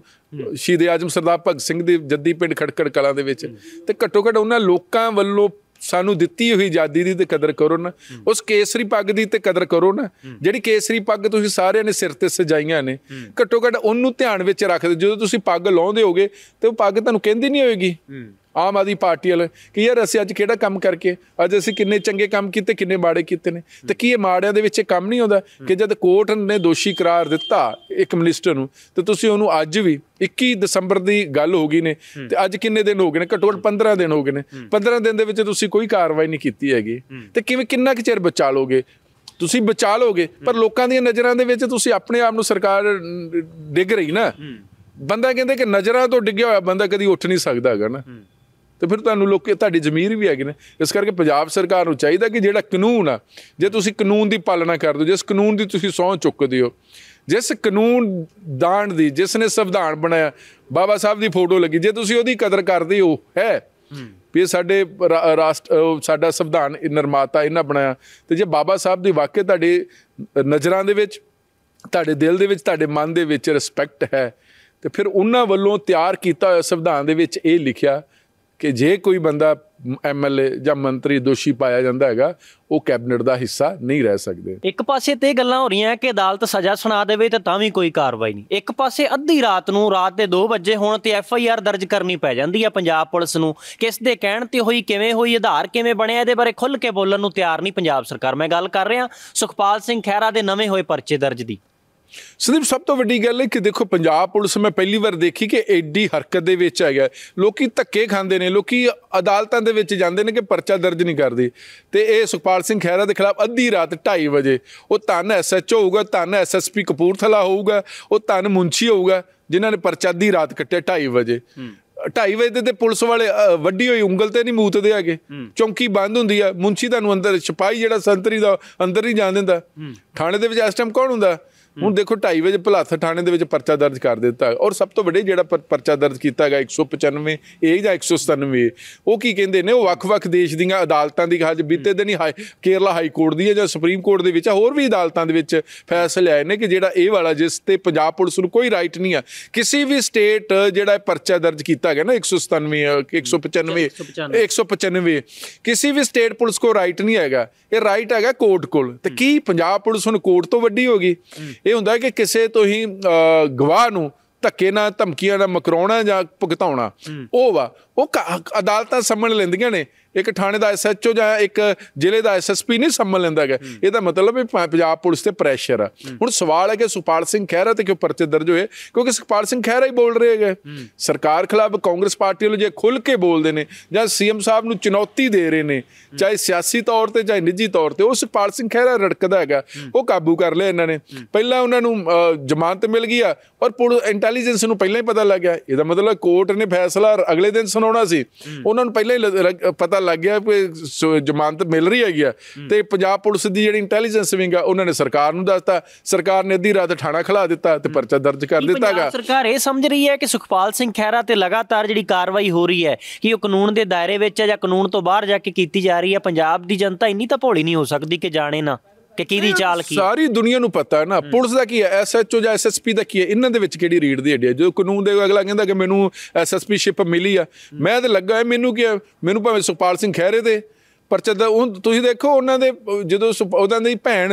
ਸ਼ਹੀਦ ਆਜਮ ਸਰਦਾਰ ਭਗਤ ਸਿੰਘ ਦੇ ਜੱਦੀ ਪਿੰਡ ਖੜਕੜ ਕਲਾਂ ਦੇ ਵਿੱਚ ਤੇ ਘੱਟੋ ਘੱਟ ਉਹਨਾਂ ਲੋਕਾਂ ਵੱਲੋਂ ਸਾਨੂੰ ਦਿੱਤੀ ਹੋਈ ਆਜ਼ਾਦੀ ਦੀ ਤੇ ਕਦਰ ਕਰੋ ਨਾ ਉਸ ਕੇਸਰੀ ਪੱਗ ਦੀ ਤੇ ਕਦਰ ਕਰੋ ਨਾ ਜਿਹੜੀ ਕੇਸਰੀ ਪੱਗ ਤੁਸੀਂ ਸਾਰਿਆਂ ਨੇ ਸਿਰ ਤੇ ਸਜਾਈਆਂ ਨੇ ਘੱਟੋ ਘੱਟ ਉਹਨੂੰ ਧਿਆਨ ਵਿੱਚ ਰੱਖਦੇ ਜਦੋਂ ਤੁਸੀਂ ਪੱਗ ਲਾਉਂਦੇ ਹੋਗੇ ਤੇ ਉਹ ਪੱਗ ਤੁਹਾਨੂੰ ਕਹਿੰਦੀ ਨਹੀਂ ਹੋਏਗੀ ਆਮ ਆਦੀ ਪਾਰਟੀ ਵਾਲੇ ਕਿ ਯਾਰ ਅਸੀਂ ਅੱਜ ਕਿਹੜਾ ਕੰਮ ਕਰਕੇ ਅੱਜ ਅਸੀਂ ਕਿੰਨੇ ਚੰਗੇ ਕੰਮ ਕੀਤੇ ਕਿੰਨੇ ਮਾੜੇ ਕੀਤੇ ਨੇ ਤੇ ਕੀ ਇਹ ਮਾੜਿਆਂ ਦੇ ਵਿੱਚ ਇਹ ਕੰਮ ਨਹੀਂ ਹੁੰਦਾ ਕਿ ਜਦ ਕੋਰਟ ਨੇ ਦੋਸ਼ੀ ਕਰਾਰ ਦਿੱਤਾ ਇੱਕ ਮਿਨਿਸਟਰ ਨੂੰ ਤੇ ਤੁਸੀਂ ਉਹਨੂੰ ਅੱਜ ਵੀ 21 ਦਸੰਬਰ ਦੀ ਗੱਲ ਹੋ ਗਈ ਨੇ ਤੇ ਅੱਜ ਕਿੰਨੇ ਦਿਨ ਹੋ ਗਏ ਨੇ ਘਟੋਲ 15 ਦਿਨ ਹੋ ਗਏ ਨੇ 15 ਦਿਨ ਦੇ ਵਿੱਚ ਤੁਸੀਂ ਕੋਈ ਕਾਰਵਾਈ ਨਹੀਂ ਕੀਤੀ ਹੈਗੀ ਤੇ ਕਿਵੇਂ ਕਿੰਨਾ ਕਿ ਚਿਰ ਬਚਾ ਲੋਗੇ ਤੁਸੀਂ ਬਚਾ ਲੋਗੇ ਪਰ ਲੋਕਾਂ ਦੀਆਂ ਨਜ਼ਰਾਂ ਦੇ ਵਿੱਚ ਤੁਸੀਂ ਆਪਣੇ ਆਪ ਨੂੰ ਸਰਕਾਰ ਡਿੱਗ ਰਹੀ ਨਾ ਬੰਦਾ ਕਹਿੰਦੇ ਕਿ ਨਜ਼ਰਾਂ ਤੋਂ ਡਿੱਗਿਆ ਹੋਇਆ ਬੰਦਾ ਕਦੀ ਉੱਠ ਨਹੀਂ ਸਕਦਾ ਹੈਗਾ ਨਾ ਤੇ ਫਿਰ ਤੁਹਾਨੂੰ ਲੋਕੇ ਤੁਹਾਡੀ ਜ਼ਮੀਰ ਵੀ ਹੈਗੀ ਨੇ ਇਸ ਕਰਕੇ ਪੰਜਾਬ ਸਰਕਾਰ ਨੂੰ ਚਾਹੀਦਾ ਕਿ ਜਿਹੜਾ ਕਾਨੂੰਨ ਆ ਜੇ ਤੁਸੀਂ ਕਾਨੂੰਨ ਦੀ ਪਾਲਣਾ ਕਰਦੇ ਹੋ ਜਿਸ ਕਾਨੂੰਨ ਦੀ ਤੁਸੀਂ ਸੌਂ ਚੁੱਕਦੇ ਹੋ ਜਿਸ ਕਾਨੂੰਨ ਦਾਣ ਦੀ ਜਿਸ ਨੇ ਸੰਵਿਧਾਨ ਬਣਾਇਆ ਬਾਬਾ ਸਾਹਿਬ ਦੀ ਫੋਟੋ ਲੱਗੀ ਜੇ ਤੁਸੀਂ ਉਹਦੀ ਕਦਰ ਕਰਦੇ ਹੋ ਹੈ ਵੀ ਸਾਡੇ ਰਾਸ਼ਟ ਸਾਡਾ ਸੰਵਿਧਾਨ ਨਿਰਮਾਤਾ ਇਹਨਾਂ ਬਣਾਇਆ ਤੇ ਜੇ ਬਾਬਾ ਸਾਹਿਬ ਦੀ ਵਾਕਿਆ ਤੁਹਾਡੇ ਨਜ਼ਰਾਂ ਦੇ ਵਿੱਚ ਤੁਹਾਡੇ ਦਿਲ ਦੇ ਵਿੱਚ ਤੁਹਾਡੇ ਮਨ ਦੇ ਵਿੱਚ ਰਿਸਪੈਕਟ ਹੈ ਤੇ ਫਿਰ ਉਹਨਾਂ ਵੱਲੋਂ ਤਿਆਰ ਕੀਤਾ ਹੋਇਆ ਸੰਵਿਧਾਨ ਦੇ ਵਿੱਚ ਇਹ ਲਿਖਿਆ ਕਿ ਜੇ ਕੋਈ ਬੰਦਾ ਐਮਐਲਏ ਜਾਂ ਮੰਤਰੀ ਦੋਸ਼ੀ ਪਾਇਆ ਜਾਂਦਾ ਹੈਗਾ ਉਹ ਕੈਬਨਿਟ ਦਾ ਹਿੱਸਾ ਨਹੀਂ ਰਹਿ ਸਕਦੇ ਇੱਕ ਪਾਸੇ ਤੇ ਗੱਲਾਂ ਹੋ ਰਹੀਆਂ ਕਿ ਅਦਾਲਤ ਸਜ਼ਾ ਸੁਣਾ ਦੇਵੇ ਤੇ ਤਾਂ ਵੀ ਕੋਈ ਕਾਰਵਾਈ ਨਹੀਂ ਇੱਕ ਪਾਸੇ ਅੱਧੀ ਰਾਤ ਨੂੰ ਰਾਤ ਦੇ 2 ਵਜੇ ਹੁਣ ਤੇ ਐਫਆਈਆਰ ਦਰਜ ਕਰਨੀ ਪੈ ਜਾਂਦੀ ਹੈ ਪੰਜਾਬ ਪੁਲਿਸ ਨੂੰ ਕਿਸ ਦੇ ਕਹਿਣ ਤੇ ਹੋਈ ਕਿਵੇਂ ਹੋਈ ਆਧਾਰ ਕਿਵੇਂ ਬਣਿਆ ਇਹਦੇ ਬਾਰੇ ਖੁੱਲ ਕੇ ਬੋਲਣ ਨੂੰ ਤਿਆਰ ਨਹੀਂ ਪੰਜਾਬ ਸਰਕਾਰ ਮੈਂ ਗੱਲ ਕਰ ਰਿਹਾ ਸੁਖਪਾਲ ਸਿੰਘ ਖਹਿਰਾ ਦੇ ਨਵੇਂ ਹੋਏ ਪਰਚੇ ਦਰਜ ਦੀ ਸੰਦੀਪ ਸਭ ਤੋਂ ਵੱਡੀ ਗੱਲ ਹੈ ਕਿ ਦੇਖੋ ਪੰਜਾਬ ਪੁਲਿਸ ਮੈਂ ਪਹਿਲੀ ਵਾਰ ਦੇਖੀ ਕਿ ਐਡੀ ਹਰਕਤ ਦੇ ਵਿੱਚ ਆ ਗਿਆ ਲੋਕੀ ਧੱਕੇ ਖਾਂਦੇ ਨੇ ਲੋਕੀ ਅਦਾਲਤਾਂ ਦੇ ਵਿੱਚ ਜਾਂਦੇ ਨੇ ਕਿ ਪਰਚਾ ਦਰਜ ਨਹੀਂ ਕਰਦੀ ਤੇ ਇਹ ਸੁਖਪਾਲ ਸਿੰਘ ਖਹਿਰਾ ਦੇ ਖਿਲਾਫ ਅੱਧੀ ਰਾਤ 2:30 ਵਜੇ ਉਹ ਧੰਨ ਐਸਐਚਓ ਹੋਊਗਾ ਧੰਨ ਐਸਐਸਪੀ ਕਪੂਰਥਲਾ ਹੋਊਗਾ ਉਹ ਧੰਨ ਮੁੰਚੀ ਹੋਊਗਾ ਜਿਨ੍ਹਾਂ ਨੇ ਪਰਚਾ ਦੀ ਰਾਤ ਕੱਟਿਆ 2:30 ਵਜੇ 2:30 ਵਜੇ ਤੇ ਪੁਲਿਸ ਵਾਲੇ ਵੱਡੀ ਹੋਈ ਉਂਗਲ ਤੇ ਨਹੀਂ ਮੂਤਦੇ ਆਗੇ ਚੌਂਕੀ ਬੰਦ ਹੁੰਦੀ ਆ ਮੁੰਸ਼ੀ ਤੁਹਾਨੂੰ ਅੰਦਰ ਸਿਪਾਈ ਜਿਹੜਾ ਸੰਤਰੀ ਦਾ ਅੰਦਰ ਨਹੀਂ ਜਾਣ ਦਿੰਦਾ ਥਾਣੇ ਦੇ ਵਿੱਚ ਇਸ ਟਾਈਮ ਕੌਣ ਹੁੰਦਾ ਹੁਣ ਦੇਖੋ 2:30 ਵਜੇ ਭਲਾਥ ਥਾਣੇ ਦੇ ਵਿੱਚ ਪਰਚਾ ਦਰਜ ਕਰ ਦਿੱਤਾ ਔਰ ਸਭ ਤੋਂ ਵੱਡੇ ਜਿਹੜਾ ਪਰਚਾ ਦਰਜ ਕੀਤਾ ਗਿਆ 195 ਇਹ ਜਾਂ 197 ਉਹ ਕੀ ਕਹਿੰਦੇ ਨੇ ਉਹ ਵੱਖ-ਵੱਖ ਦੇਸ਼ ਦੀਆਂ ਅਦਾਲਤਾਂ ਦੀ ਅੱਜ ਬੀਤੇ ਦਿਨ ਹੀ ਕੇਰਲਾ ਹਾਈ ਕੋਰਟ ਦੀ ਜਾਂ ਸੁਪਰੀਮ ਕੋਰਟ ਦੇ ਵਿੱਚ ਹੋਰ ਵੀ ਅਦਾਲਤਾਂ ਦੇ ਵਿੱਚ ਫੈਸਲੇ ਆਏ ਨੇ ਕਿ ਜਿਹੜਾ ਇਹ ਵਾਲਾ ਜਿਸ ਤੇ ਪੰਜਾਬ ਪੁਲਿਸ ਨੂੰ ਕੋਈ ਰਾਈਟ ਨਹੀਂ ਆ ਕਿਸੇ ਵੀ ਸਟੇਟ ਜਿਹੜਾ ਪਰਚਾ ਦਰਜ ਕੀਤਾ ਗਿਆ ਨਾ 197 195 195 ਕਿਸੇ ਵੀ ਸਟੇਟ ਪੁਲਿਸ ਕੋ ਰਾਈਟ ਨਹੀਂ ਹੈਗਾ ਇਹ ਰਾਈਟ ਹੈਗਾ ਕੋਰਟ ਕੋਲ ਤੇ ਕੀ ਪੰਜਾਬ ਪੁਲਿਸ ਹੁਣ ਕੋਰਟ ਤੋਂ ਵੱਡੀ ਹੋ ਗਈ ਇਹ ਹੁੰਦਾ ਕਿ ਕਿਸੇ ਤੋਂ ਹੀ ਗਵਾਹ ਨੂੰ ਧੱਕੇ ਨਾਲ ਧਮਕੀਆਂ ਨਾਲ ਮਕਰਾਉਣਾ ਜਾਂ ਭੁਗਤਾਉਣਾ ਉਹ ਵਾ ਉਹ ਅਦਾਲਤਾਂ ਸਮਝ ਲੈਂਦੀਆਂ ਨੇ ਇੱਕ ਥਾਣੇ ਦਾ ਐਸਐਚਓ ਜਾਂ ਇੱਕ ਜ਼ਿਲ੍ਹੇ ਦਾ ਐਸਐਸਪੀ ਨਹੀਂ ਸੰਭਲ ਲੈਂਦਾ ਹੈ ਇਹਦਾ ਮਤਲਬ ਹੈ ਪੰਜਾਬ ਪੁਲਿਸ ਤੇ ਪ੍ਰੈਸ਼ਰ ਆ ਹੁਣ ਸਵਾਲ ਹੈ ਕਿ ਸੁਪਾਲ ਸਿੰਘ ਖਹਿਰਾ ਤੇ ਕਿਉਂ ਪਰਚੇ ਦਰਜ ਹੋਏ ਕਿਉਂਕਿ ਸੁਪਾਲ ਸਿੰਘ ਖਹਿਰਾ ਹੀ ਬੋਲ ਰਹੇ ਹੈ ਸਰਕਾਰ ਖਿਲਾਫ ਕਾਂਗਰਸ ਪਾਰਟੀ ਵੱਲੋਂ ਜੇ ਖੁੱਲ ਕੇ ਬੋਲਦੇ ਨੇ ਜਾਂ ਸੀਐਮ ਸਾਹਿਬ ਨੂੰ ਚੁਣੌਤੀ ਦੇ ਰਹੇ ਨੇ ਚਾਹੇ ਸਿਆਸੀ ਤੌਰ ਤੇ ਚਾਹੇ ਨਿੱਜੀ ਤੌਰ ਤੇ ਉਹ ਸੁਪਾਲ ਸਿੰਘ ਖਹਿਰਾ ਰੜਕਦਾ ਹੈਗਾ ਉਹ ਕਾਬੂ ਕਰ ਲਿਆ ਇਹਨਾਂ ਨੇ ਪਹਿਲਾਂ ਉਹਨਾਂ ਨੂੰ ਜ਼ਮਾਨਤ ਮਿਲ ਗਈ ਆ ਔਰ ਪੁਲਿਸ ਇੰਟੈਲੀਜੈਂਸ ਨੂੰ ਪਹਿਲਾਂ ਹੀ ਪਤਾ ਲੱਗ ਗਿਆ ਇਹਦਾ ਮਤਲਬ ਕੋਰਟ ਨੇ ਫੈਸਲਾ ਅਗਲੇ ਦਿਨ ਸੁਣਾਉਣਾ ਸੀ ਉਹਨਾਂ ਨੂੰ ਪਹਿਲਾਂ ਹੀ ਪਤਾ ਲੱਗ ਗਿਆ ਕਿ ਜ਼ਮਾਨਤ ਮਿਲ ਰਹੀ ਹੈਗੀ ਆ ਤੇ ਪੰਜਾਬ ਪੁਲਿਸ ਦੀ ਜਿਹੜੀ ਇੰਟੈਲੀਜੈਂਸ ਵਿੰਗ ਆ ਉਹਨਾਂ ਨੇ ਸਰਕਾਰ ਨੂੰ ਦੱਸਤਾ ਸਰਕਾਰ ਨੇ ਅੱਧੀ ਰਾਤ ਥਾਣਾ ਖਲਾ ਦਿੱਤਾ ਤੇ ਪਰਚਾ ਦਰਜ ਕਰ ਦਿੱਤਾਗਾ ਸਰਕਾਰ ਇਹ ਸਮਝ ਰਹੀ ਹੈ ਕਿ ਸੁਖਪਾਲ ਸਿੰਘ ਖਹਿਰਾ ਤੇ ਲਗਾਤਾਰ ਜਿਹੜੀ ਕਾਰਵਾਈ ਹੋ ਰਹੀ ਹੈ ਕਿ ਉਹ ਕਾਨੂੰਨ ਦੇ ਦਾਇਰੇ ਵਿੱਚ ਹੈ ਜਾਂ ਕਾਨੂੰਨ ਤੋਂ ਬਾਹਰ ਜਾ ਕੇ ਕੀਤੀ ਜਾ ਰਹੀ ਹੈ ਪੰਜਾਬ ਦੀ ਜਨਤਾ ਇੰਨੀ ਤਾਂ ਭੋਲੀ ਨਹੀਂ ਹੋ ਸਕਦੀ ਕਿ ਜਾਣੇ ਨਾ ਕਿ ਕਿਹਦੀ ਚਾਲ ਕੀ ਸਾਰੀ ਦੁਨੀਆ ਨੂੰ ਪਤਾ ਹੈ ਨਾ ਪੁਲਿਸ ਦਾ ਕੀ ਹੈ ਐਸਐਚਓ ਜਾਂ ਐਸਐਸਪੀ ਦਾ ਕੀ ਹੈ ਇਹਨਾਂ ਦੇ ਵਿੱਚ ਕਿਹੜੀ ਰੀਡ ਦੀ ਹੱਡੀ ਹੈ ਜਦੋਂ ਕਾਨੂੰਨ ਦੇ ਅਗਲਾ ਕਹਿੰਦਾ ਕਿ ਮੈਨੂੰ ਐਸਐਸਪੀ ਸ਼ਿਪ ਮਿਲੀ ਆ ਮੈਂ ਤੇ ਲੱਗਾ ਹੈ ਮੈਨੂੰ ਕੀ ਮੈਨੂੰ ਭਾਵੇਂ ਸੁਖਪਾਲ ਸਿੰਘ ਖਹਿਰੇ ਦੇ ਪਰਚਾ ਦਾ ਉਹ ਤੁਸੀਂ ਦੇਖੋ ਉਹਨਾਂ ਦੇ ਜਦੋਂ ਉਹਨਾਂ ਦੀ ਭੈਣ